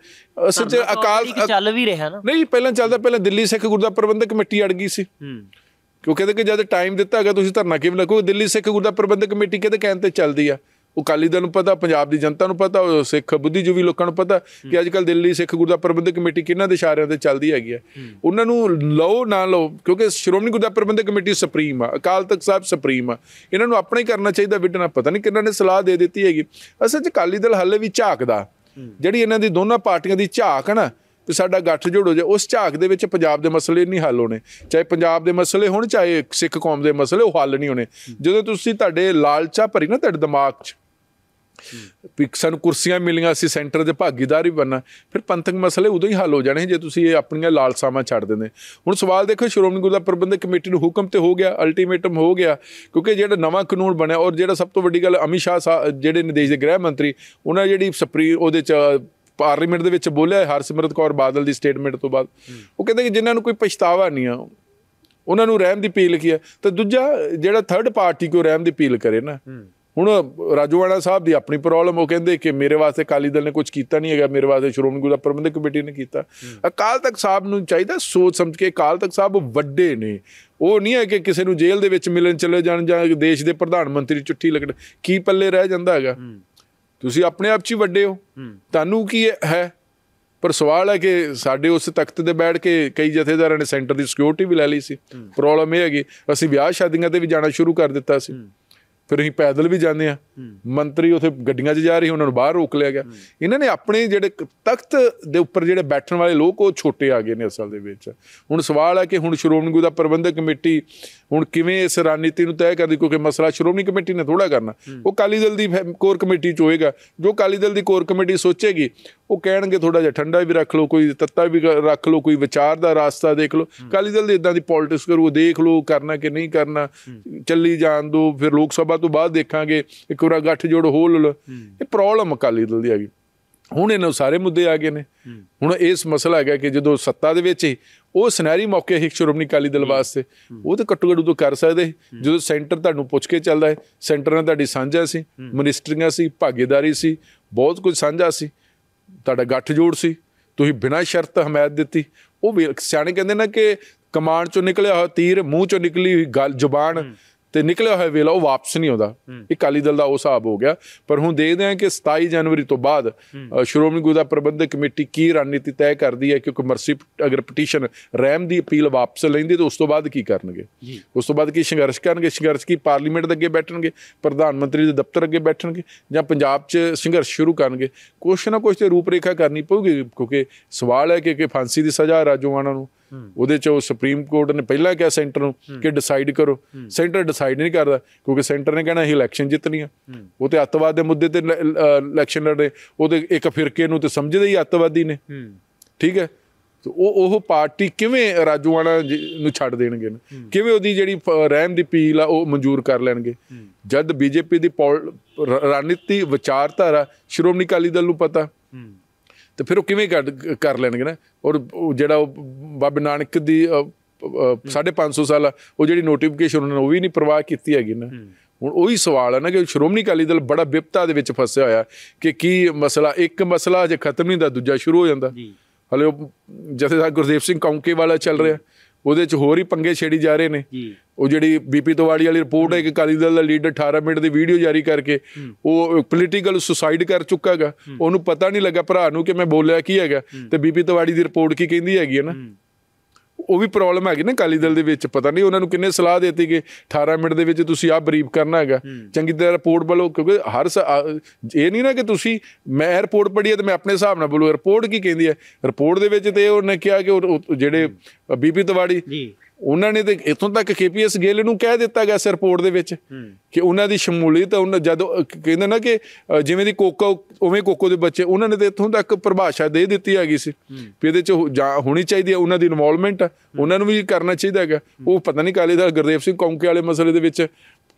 ਅਸਲ 'ਚ ਅਕਾਲ ਚੱਲ ਵੀ ਰਿਹਾ ਨਾ ਨਹੀਂ ਪਹਿਲਾਂ ਚੱਲਦਾ ਪਹਿਲਾਂ ਦਿੱਲੀ ਸਿੱਖ ਗੁਰਦਾ ਪ੍ਰਬੰਧਕ ਕਮੇਟੀ ਅੜ ਗਈ ਸੀ ਕਿਉਂਕਿ ਕਹਿੰਦੇ ਕਿ ਜਦ ਟਾਈਮ ਦਿੱਤਾ ਹੈਗਾ ਤੁਸੀਂ ਧਰਨਾ ਕਿਵੇਂ ਲੱਗੋ ਦਿੱਲੀ ਸਿੱਖ ਗੁਰਦਾ ਪ੍ਰਬੰਧਕ ਕਮੇਟੀ ਕਹਿੰਦੇ ਕਹਿਣ ਤੇ ਚੱਲਦੀ ਆ ਉਹ ਕਾਲੀ ਦਲ ਨੂੰ ਪਤਾ ਪੰਜਾਬ ਦੀ ਜਨਤਾ ਨੂੰ ਪਤਾ ਉਹ ਸਿੱਖ ਬੁੱਧੀਜੀਵੀ ਲੋਕਾਂ ਨੂੰ ਪਤਾ ਕਿ ਅੱਜ ਕੱਲ ਦਿੱਲੀ ਸਿੱਖ ਗੁਰਦੁਆਰਾ ਪ੍ਰਬੰਧਕ ਕਮੇਟੀ ਕਿਹਨਾਂ ਦੇ ਇਸ਼ਾਰਿਆਂ ਤੇ ਚੱਲਦੀ ਹੈਗੀ ਹੈ ਉਹਨਾਂ ਨੂੰ ਲਓ ਨਾ ਲਓ ਕਿਉਂਕਿ ਸ਼੍ਰੋਮਣੀ ਗੁਰਦੁਆਰਾ ਪ੍ਰਬੰਧਕ ਕਮੇਟੀ ਸੁਪਰੀਮ ਆ ਅਕਾਲ ਤਖਤ ਸਾਹਿਬ ਸੁਪਰੀਮ ਆ ਇਹਨਾਂ ਨੂੰ ਆਪਣੇ ਹੀ ਕਰਨਾ ਚਾਹੀਦਾ ਵਿਡਣਾ ਪਤਾ ਨਹੀਂ ਕਿਹਨਾਂ ਨੇ ਸਲਾਹ ਦੇ ਦਿੱਤੀ ਹੈਗੀ ਅਸਲ 'ਚ ਕਾਲੀ ਦਲ ਹੱਲੇ ਵੀ ਝਾਕਦਾ ਜਿਹੜੀ ਇਹਨਾਂ ਦੀ ਦੋਨਾਂ ਪਾਰਟੀਆਂ ਦੀ ਝਾਕ ਹੈ ਨਾ ਤੇ ਸਾਡਾ ਗੱਠ ਜੋੜ ਹੋ ਜਾਏ ਉਸ ਝਾਕ ਦੇ ਵਿੱਚ ਪੰਜਾਬ ਦੇ ਮਸਲੇ ਨਹੀਂ ਹੱਲ ਹੋਣੇ ਚਾਹੇ ਪੰਜਾਬ ਦੇ ਮਸਲੇ ਹੋਣ ਚਾਹੇ ਸਿੱਖ ਕੌਮ ਦੇ ਮਸਲੇ ਉਹ ਹੱਲ ਨਹੀਂ ਹੋਣੇ ਜਦੋਂ ਤੁਸੀਂ ਤੁਹਾਡੇ ਲਾਲਚਾ ਭਰੀ ਨਾ ਤੁਹਾਡੇ ਦਿਮਾਗ 'ਚ ਵੀ ਸਾਨੂੰ ਕੁਰਸੀਆਂ ਮਿਲੀਆਂ ਸੀ ਸੈਂਟਰ ਦੇ ਭਾਗੀਦਾਰ ਹੀ ਬਣਨਾ ਫਿਰ ਪੰਥਕ ਮਸਲੇ ਉਦੋਂ ਹੀ ਹੱਲ ਹੋ ਜਾਣੇ ਜੇ ਤੁਸੀਂ ਇਹ ਆਪਣੀਆਂ ਲਾਲਸਾਵਾਂ ਛੱਡ ਦਿੰਦੇ ਹੁਣ ਸਵਾਲ ਦੇਖੋ ਸ਼੍ਰੋਮਣੀ ਗੁਰਦਾ ਪ੍ਰਬੰਧਕ ਕਮੇਟੀ ਨੂੰ ਹੁਕਮ ਤੇ ਹੋ ਗਿਆ ਅਲਟੀਮੇਟਮ ਹੋ ਗਿਆ ਕਿਉਂਕਿ ਜਿਹੜਾ ਨਵਾਂ ਕਾਨੂੰਨ ਬਣਿਆ ਔਰ ਜਿਹੜਾ ਸਭ ਤੋਂ ਵੱਡੀ ਗੱਲ ਅਮਿਤ ਸ਼ਾਹ ਜਿਹੜੇ ਨਿਦੇਸ਼ ਦੇ ਗ੍ਰਹਿ ਮੰਤਰੀ ਉਹਨਾਂ ਜਿਹੜੀ ਸੁਪਰੀ ਉਹਦੇ ਚ ਪਾਰਲੀਮੈਂਟ ਦੇ ਵਿੱਚ ਬੋਲਿਆ ਹਰਸਿਮਰਤ ਕੌਰ ਬਾਦਲ ਦੀ ਸਟੇਟਮੈਂਟ ਤੋਂ ਬਾਅਦ ਉਹ ਕਹਿੰਦੇ ਕਿ ਜਿਨ੍ਹਾਂ ਨੂੰ ਕੋਈ ਪਛਤਾਵਾ ਨਹੀਂ ਆ ਉਹਨਾਂ ਨੂੰ ਰਹਿਮ ਦੀ ਅਪੀਲ ਕੀ ਹੈ ਤੇ ਦੂਜਾ ਜਿਹੜਾ ਥਰਡ ਪਾਰਟੀ ਕੋ ਰਹਿਮ ਦੀ ਅਪੀਲ ਕਰੇ ਨਾ ਹੁਣ ਰਾਜੂਵਾੜਾ ਸਾਹਿਬ ਦੀ ਆਪਣੀ ਪ੍ਰੋਬਲਮ ਉਹ ਕਹਿੰਦੇ ਕਿ ਮੇਰੇ ਵਾਸਤੇ ਕਾਲੀ ਦਲ ਨੇ ਕੁਝ ਕੀਤਾ ਨਹੀਂ ਹੈਗਾ ਮੇਰੇ ਵਾਸਤੇ ਸ਼੍ਰੋਮਣੀ ਗੁਰਦੁਆਰਾ ਪ੍ਰਬੰਧਕ ਕਮੇਟੀ ਨੇ ਕੀਤਾ ਅਕਾਲ ਤਖਤ ਸਾਹਿਬ ਨੂੰ ਚਾਹੀਦਾ ਸੋਚ ਸਮਝ ਕੇ ਅਕਾਲ ਤਖਤ ਸਾਹਿਬ ਵੱਡੇ ਨੇ ਉਹ ਨਹੀਂ ਹੈ ਕਿ ਕਿਸੇ ਨੂੰ ਜੇਲ੍ਹ ਦੇ ਵਿੱਚ ਮਿਲਣ ਚਲੇ ਜਾਣ ਜਾਂ ਦੇਸ਼ ਦੇ ਪ੍ਰਧਾਨ ਮੰਤਰੀ ਚੁੱਠੀ ਲੱਗਣ ਕੀ ਪੱਲੇ ਰਹਿ ਜਾਂਦਾ ਹੈਗਾ ਤੁਸੀਂ ਆਪਣੇ ਆਪ 'ਚ ਹੀ ਵੱਡੇ ਹੋ ਤੁਹਾਨੂੰ ਕੀ ਹੈ ਪਰ ਸਵਾਲ ਹੈ ਕਿ ਸਾਡੇ ਉਸ ਤਖਤ ਤੇ ਬੈਠ ਕੇ ਕਈ ਜਥੇਦਾਰਾਂ ਨੇ ਸੈਂਟਰ ਦੀ ਸਿਕਿਉਰਿਟੀ ਵੀ ਲੈ ਲਈ ਸੀ ਪ੍ਰੋਬਲਮ ਇਹ ਹੈਗੀ ਅਸੀਂ ਵਿਆਹ ਸ਼ਾਦੀਆਂ ਤੇ ਵੀ ਜਾਣਾ ਸ਼ੁਰੂ ਕਰ ਦਿੱਤਾ ਸੀ ਫਿਰ ਅਸੀਂ ਪੈਦਲ ਵੀ ਜਾਂਦੇ ਆ ਮੰਤਰੀ ਉਥੇ ਗੱਡੀਆਂ 'ਚ ਜਾ ਰਹੀ ਉਹਨਾਂ ਨੂੰ ਬਾਹਰ ਰੋਕ ਲਿਆ ਗਿਆ ਇਹਨਾਂ ਨੇ ਆਪਣੇ ਜਿਹੜੇ ਤਖਤ ਦੇ ਉੱਪਰ ਜਿਹੜੇ ਬੈਠਣ ਵਾਲੇ ਲੋਕ ਉਹ ਛੋਟੇ ਆ ਗਏ ਨੇ ਅਸਲ ਦੇ ਵਿੱਚ ਹੁਣ ਸਵਾਲ ਹੈ ਕਿ ਹੁਣ ਸ਼੍ਰੋਮਣੀ ਗੁਰਦਾ ਪ੍ਰਬੰਧਕ ਕਮੇਟੀ ਹੁਣ ਕਿਵੇਂ ਇਸ ਰਣਨੀਤੀ ਨੂੰ ਤੈਅ ਕਰਦੀ ਕਿਉਂਕਿ ਮਸਲਾ ਸ਼੍ਰੋਮਣੀ ਕਮੇਟੀ ਨੇ ਥੋੜਾ ਕਰਨਾ ਉਹ ਕਾਲੀ ਦਲ ਦੀ ਕੋਰ ਕਮੇਟੀ ਚ ਹੋਏਗਾ ਜੋ ਕਾਲੀ ਦਲ ਦੀ ਕੋਰ ਕਮੇਟੀ ਸੋਚੇਗੀ ਉਹ ਕਹਿਣਗੇ ਥੋੜਾ ਜਿਹਾ ਠੰਡਾ ਵੀ ਰੱਖ ਲਓ ਕੋਈ ਤੱਤਾ ਵੀ ਰੱਖ ਲਓ ਕੋਈ ਵਿਚਾਰ ਦਾ ਰਾਸਤਾ ਦੇਖ ਲਓ ਕਾਲੀ ਦਲ ਦੀ ਇਦਾਂ ਦੀ ਪੋਲਿਟਿਕਸ ਕਰੂ ਦੇਖ ਲਓ ਕਰਨਾ ਕਿ ਨਹੀਂ ਕਰਨਾ ਚੱਲੀ ਜਾਣ ਦੋ ਫਿਰ ਲੋਕ ਸਭਾ ਤੋਂ ਬਾਅਦ ਦੇਖਾਂਗੇ ਇੱਕ ਵਾਰ ਗੱਠ ਜੋੜ ਹੋ ਲ ਇਹ ਪ੍ਰੋਬਲਮ ਅਕਾਲੀ ਦਲ ਦੀ ਆ ਗਈ ਹੁਣ ਇਹਨਾਂ ਸਾਰੇ ਮੁੱਦੇ ਆ ਗਏ ਨੇ ਹੁਣ ਇਸ ਮਸਲਾ ਹੈਗਾ ਕਿ ਜਦੋਂ ਸੱਤਾ ਦੇ ਵਿੱਚ ਉਹ ਸਿਨੈਰੀ ਮੌਕੇ ਹੀ ਸ਼੍ਰੋਮਣੀ ਅਕਾਲੀ ਦਲ ਵਾਸਤੇ ਉਹ ਤਾਂ ਕਟੂ ਕਟੂ ਤੋਂ ਕਰ ਸਕਦੇ ਜਦੋਂ ਸੈਂਟਰ ਤੁਹਾਨੂੰ ਪੁੱਛ ਕੇ ਚੱਲਦਾ ਹੈ ਸੈਂਟਰ ਨਾਲ ਤੁਹਾਡੀ ਸਾਂਝਾ ਸੀ ਮਿਨਿਸਟਰੀਆਂ ਸੀ ਭਾਗੀਦਾਰੀ ਸੀ ਬਹੁਤ ਕੁਝ ਸਾਂਝਾ ਸੀ ਤੁਹਾਡਾ ਗੱਠ ਜੋੜ ਸੀ ਤੁਸੀਂ ਬਿਨਾਂ ਸ਼ਰਤ ਹਮਾਇਤ ਦਿੱਤੀ ਉਹ ਸਿਆਣੇ ਕਹਿੰਦੇ ਨਾ ਕਿ ਕਮਾਂਡ ਚੋਂ ਨਿਕਲਿਆ ਹੋਇਆ ਤੀਰ ਮੂੰਹ ਚੋਂ ਨਿਕਲੀ ਹੋਈ ਗੱਲ ਜ਼ੁਬਾਨ ਤੇ ਨਿਕਲਿਆ ਹੋਇਆ ਵੇਲਾ ਉਹ ਵਾਪਸ ਨਹੀਂ ਆਉਂਦਾ ਇਹ ਕਾਲੀ ਦਲ ਦਾ ਉਹ ਹਿਸਾਬ ਹੋ ਗਿਆ ਪਰ ਹੁਣ ਦੇਖਦੇ ਹਾਂ ਕਿ 27 ਜਨਵਰੀ ਤੋਂ ਬਾਅਦ ਸ਼੍ਰੋਮਣੀ ਗੁਰਦਾ ਪ੍ਰਬੰਧਕ ਕਮੇਟੀ ਕੀ ਰਣਨੀਤੀ ਤੈਅ ਕਰਦੀ ਹੈ ਕਿਉਂਕਿ ਮਰਸੀ ਅਗਰ ਪਟੀਸ਼ਨ ਰਹਿਮ ਦੀ ਅਪੀਲ ਵਾਪਸ ਲੈਂਦੀ ਤਾਂ ਉਸ ਤੋਂ ਬਾਅਦ ਕੀ ਕਰਨਗੇ ਉਸ ਤੋਂ ਬਾਅਦ ਕੀ ਸੰਘਰਸ਼ ਕਰਨਗੇ ਸੰਘਰਸ਼ ਕੀ ਪਾਰਲੀਮੈਂਟ ਦੇ ਅੱਗੇ ਬੈਠਣਗੇ ਪ੍ਰਧਾਨ ਮੰਤਰੀ ਦੇ ਦਫ਼ਤਰ ਅੱਗੇ ਬੈਠਣਗੇ ਜਾਂ ਪੰਜਾਬ 'ਚ ਸੰਘਰਸ਼ ਸ਼ੁਰੂ ਕਰਨਗੇ ਕੁਛ ਨਾ ਕੁਛ ਤੇ ਰੂਪਰੇਖਾ ਕਰਨੀ ਪਊਗੀ ਕਿਉਂਕਿ ਸਵਾਲ ਹੈ ਕਿ ਕਿ ਫਾਂਸੀ ਦੀ ਸਜ਼ਾ ਰਾਜੋਆਣਾ ਨੂੰ ਉਹਦੇ ਚ ਉਹ ਸੁਪਰੀਮ ਕੋਰਟ ਨੇ ਪਹਿਲਾਂ ਕਿਹਾ ਸੈਂਟਰ ਨੂੰ ਕਿ ਡਿਸਾਈਡ ਕਰੋ ਸੈਂਟਰ ਡਿਸਾਈਡ ਨਹੀਂ ਕਰਦਾ ਕਿਉਂਕਿ ਸੈਂਟਰ ਨੇ ਕਹਿਣਾ ਇਹ ਇਲੈਕਸ਼ਨ ਜਿੱਤਣੀ ਆ ਉਹ ਤੇ ਅੱਤਵਾਦ ਦੇ ਮੁੱਦੇ ਤੇ ਇਲੈਕਸ਼ਨ ਲੜ ਰਹੇ ਉਹਦੇ ਇੱਕ ਫਿਰਕੇ ਨੂੰ ਤੇ ਸਮਝਦੇ ਹੀ ਅੱਤਵਾਦੀ ਨੇ ਠੀਕ ਹੈ ਉਹ ਉਹ ਪਾਰਟੀ ਕਿਵੇਂ ਰਾਜੂਆਣਾ ਨੂੰ ਛੱਡ ਦੇਣਗੇ ਕਿਵੇਂ ਉਹਦੀ ਜਿਹੜੀ ਰਹਿਮ ਦੀ ਪੀਲ ਆ ਉਹ ਮਨਜ਼ੂਰ ਕਰ ਲੈਣਗੇ ਜਦ ਬੀਜੇਪੀ ਦੀ ਰਣਨੀਤੀ ਵਿਚਾਰਧਾਰਾ ਸ਼੍ਰੋਮਣੀ ਕਾਲੀ ਦਲ ਨੂੰ ਪਤਾ ਤੇ ਫਿਰ ਉਹ ਕਿਵੇਂ ਕਰ ਲੈਣਗੇ ਨਾ ਔਰ ਜਿਹੜਾ ਬਾਬੇ ਨਾਨਕ ਦੀ 550 ਸਾਲ ਉਹ ਜਿਹੜੀ ਨੋਟੀਫਿਕੇਸ਼ਨ ਉਹਨਾਂ ਨੇ ਉਹ ਵੀ ਨਹੀਂ ਪ੍ਰਵਾਹ ਕੀਤੀ ਹੈਗੀ ਨਾ ਹੁਣ ਉਹੀ ਸਵਾਲ ਹੈ ਨਾ ਕਿ ਸ਼੍ਰੋਮਣੀ ਅਕਾਲੀ ਦਲ ਬੜਾ ਵਿਪਤਾ ਦੇ ਵਿੱਚ ਫਸਿਆ ਹੋਇਆ ਕਿ ਕੀ ਮਸਲਾ ਇੱਕ ਮਸਲਾ ਜੇ ਖਤਮ ਨਹੀਂ ਦਾ ਦੂਜਾ ਸ਼ੁਰੂ ਹੋ ਜਾਂਦਾ ਹਲੇ ਜਿਵੇਂ ਜਥੇਦਾਰ ਗੁਰਦੇਵ ਸਿੰਘ ਕੌਂਕੇ ਵਾਲਾ ਚੱਲ ਰਿਹਾ ਉਹਦੇ ਚ ਹੋਰ ਹੀ ਪੰਗੇ ਛੇੜੀ ਜਾ ਰਹੇ ਨੇ ਉਹ ਜਿਹੜੀ ਬੀਪੀ ਤਵਾੜੀ ਵਾਲੀ ਰਿਪੋਰਟ ਹੈ ਕਿ ਕਾਲੀ ਦਲ ਦਾ ਲੀਡਰ 18 ਮਿੰਟ ਦੀ ਵੀਡੀਓ ਜਾਰੀ ਕਰਕੇ ਉਹ ਪੋਲੀਟੀਕਲ ਸੁਸਾਇਸਾਈਡ ਕਰ ਚੁੱਕਾਗਾ ਉਹਨੂੰ ਪਤਾ ਨਹੀਂ ਲੱਗਾ ਭਰਾ ਨੂੰ ਕਿ ਮੈਂ ਬੋਲਿਆ ਕੀ ਹੈਗਾ ਤੇ ਬੀਪੀ ਤਵਾੜੀ ਦੀ ਰਿਪੋਰਟ ਕੀ ਕਹਿੰਦੀ ਹੈਗੀ ਹੈ ਨਾ ਉਹ ਵੀ ਪ੍ਰੋਬਲਮ ਹੈਗੀ ਨਾ ਕਾਲੀ ਦਲ ਦੇ ਵਿੱਚ ਪਤਾ ਨਹੀਂ ਉਹਨਾਂ ਨੂੰ ਕਿੰਨੇ ਸਲਾਹ ਦਿੱਤੀ ਕਿ 18 ਮਿੰਟ ਦੇ ਵਿੱਚ ਤੁਸੀਂ ਆ ਬਰੀਫ ਕਰਨਾ ਹੈਗਾ ਚੰਗੀ ਤਰ੍ਹਾਂ ਰਿਪੋਰਟ ਬਲੋ ਕਿਉਂਕਿ ਹਰ ਇਹ ਨਹੀਂ ਨਾ ਕਿ ਤੁਸੀਂ ਮੈਂ ਰਿਪੋਰਟ ਪੜ੍ਹੀ ਹੈ ਤੇ ਮੈਂ ਆਪਣੇ ਹਿਸਾਬ ਨਾਲ ਬੋਲੂ ਰਿਪੋਰਟ ਕੀ ਕਹਿੰਦੀ ਹੈ ਰਿਪੋਰਟ ਦੇ ਵਿੱਚ ਤੇ ਉਹਨੇ ਕਿਹਾ ਕਿ ਜਿਹੜੇ ਬੀਬੀ ਤਵਾੜੀ ਜੀ ਉਹਨਾਂ ਨੇ ਤੇ ਇਥੋਂ ਤੱਕ ਕੇਪੀਐਸ ਗਿੱਲ ਨੂੰ ਕਹਿ ਦਿੱਤਾ ਗਿਆ ਸੀ ਰਿਪੋਰਟ ਦੇ ਵਿੱਚ ਕਿ ਉਹਨਾਂ ਦੀ ਸ਼ਮੂਲੀਅਤ ਉਹ ਜਦੋਂ ਕਹਿੰਦੇ ਨਾ ਕਿ ਜਿਵੇਂ ਦੀ ਕੋਕੋ ਉਵੇਂ ਕੋਕੋ ਦੇ ਬੱਚੇ ਉਹਨਾਂ ਨੇ ਤੇ ਇਥੋਂ ਤੱਕ ਪਰਿਭਾਸ਼ਾ ਦੇ ਦਿੱਤੀ ਹੈਗੀ ਸੀ ਵੀ ਇਹਦੇ ਚ ਹੋਣੀ ਚਾਹੀਦੀ ਹੈ ਉਹਨਾਂ ਦੀ ਇਨਵੋਲਵਮੈਂਟ ਉਹਨਾਂ ਨੂੰ ਵੀ ਕਰਨਾ ਚਾਹੀਦਾ ਹੈਗਾ ਉਹ ਪਤਾ ਨਹੀਂ ਕਾਲੀ ਦਲ ਗੁਰਦੇਵ ਸਿੰਘ ਕੌਂਕੇ ਵਾਲੇ ਮਸਲੇ ਦੇ ਵਿੱਚ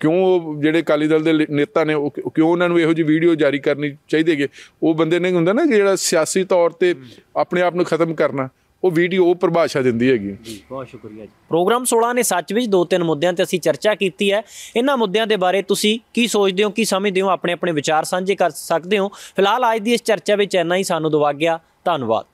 ਕਿਉਂ ਜਿਹੜੇ ਕਾਲੀ ਦਲ ਦੇ ਨੇਤਾ ਨੇ ਉਹ ਕਿਉਂ ਉਹਨਾਂ ਨੂੰ ਇਹੋ ਜੀ ਵੀਡੀਓ ਜਾਰੀ ਕਰਨੀ ਚਾਹੀਦੀ ਹੈਗੀ ਉਹ ਬੰਦੇ ਨੇ ਹੁੰਦਾ ਨਾ ਜਿਹੜਾ ਸਿਆਸੀ ਤੌਰ ਤੇ ਆਪਣੇ ਆਪ ਨੂੰ ਖਤਮ ਕਰਨਾ ਉਹ ਵੀਡੀਓ ਉਹ ਪਰਿਭਾਸ਼ਾ ਦਿੰਦੀ ਹੈਗੀ ਜੀ ਬਹੁਤ ਸ਼ੁਕਰੀਆ ਜੀ ਪ੍ਰੋਗਰਾਮ 16 ਨੇ ਸੱਚ ਵਿੱਚ ਦੋ ਤਿੰਨ ਮੁੱਦਿਆਂ ਤੇ ਅਸੀਂ ਚਰਚਾ ਕੀਤੀ ਹੈ ਇਹਨਾਂ ਮੁੱਦਿਆਂ ਦੇ ਬਾਰੇ ਤੁਸੀਂ ਕੀ ਸੋਚਦੇ ਹੋ ਕੀ ਸਮਝਦੇ ਹੋ ਆਪਣੇ ਆਪਣੇ ਵਿਚਾਰ ਸਾਂਝੇ ਕਰ ਸਕਦੇ ਹੋ ਫਿਲਹਾਲ ਅੱਜ ਦੀ ਇਸ ਚਰਚਾ ਵਿੱਚ ਇੰਨਾ ਹੀ ਸਾਨੂੰ ਦਵਾ ਗਿਆ ਧੰਨਵਾਦ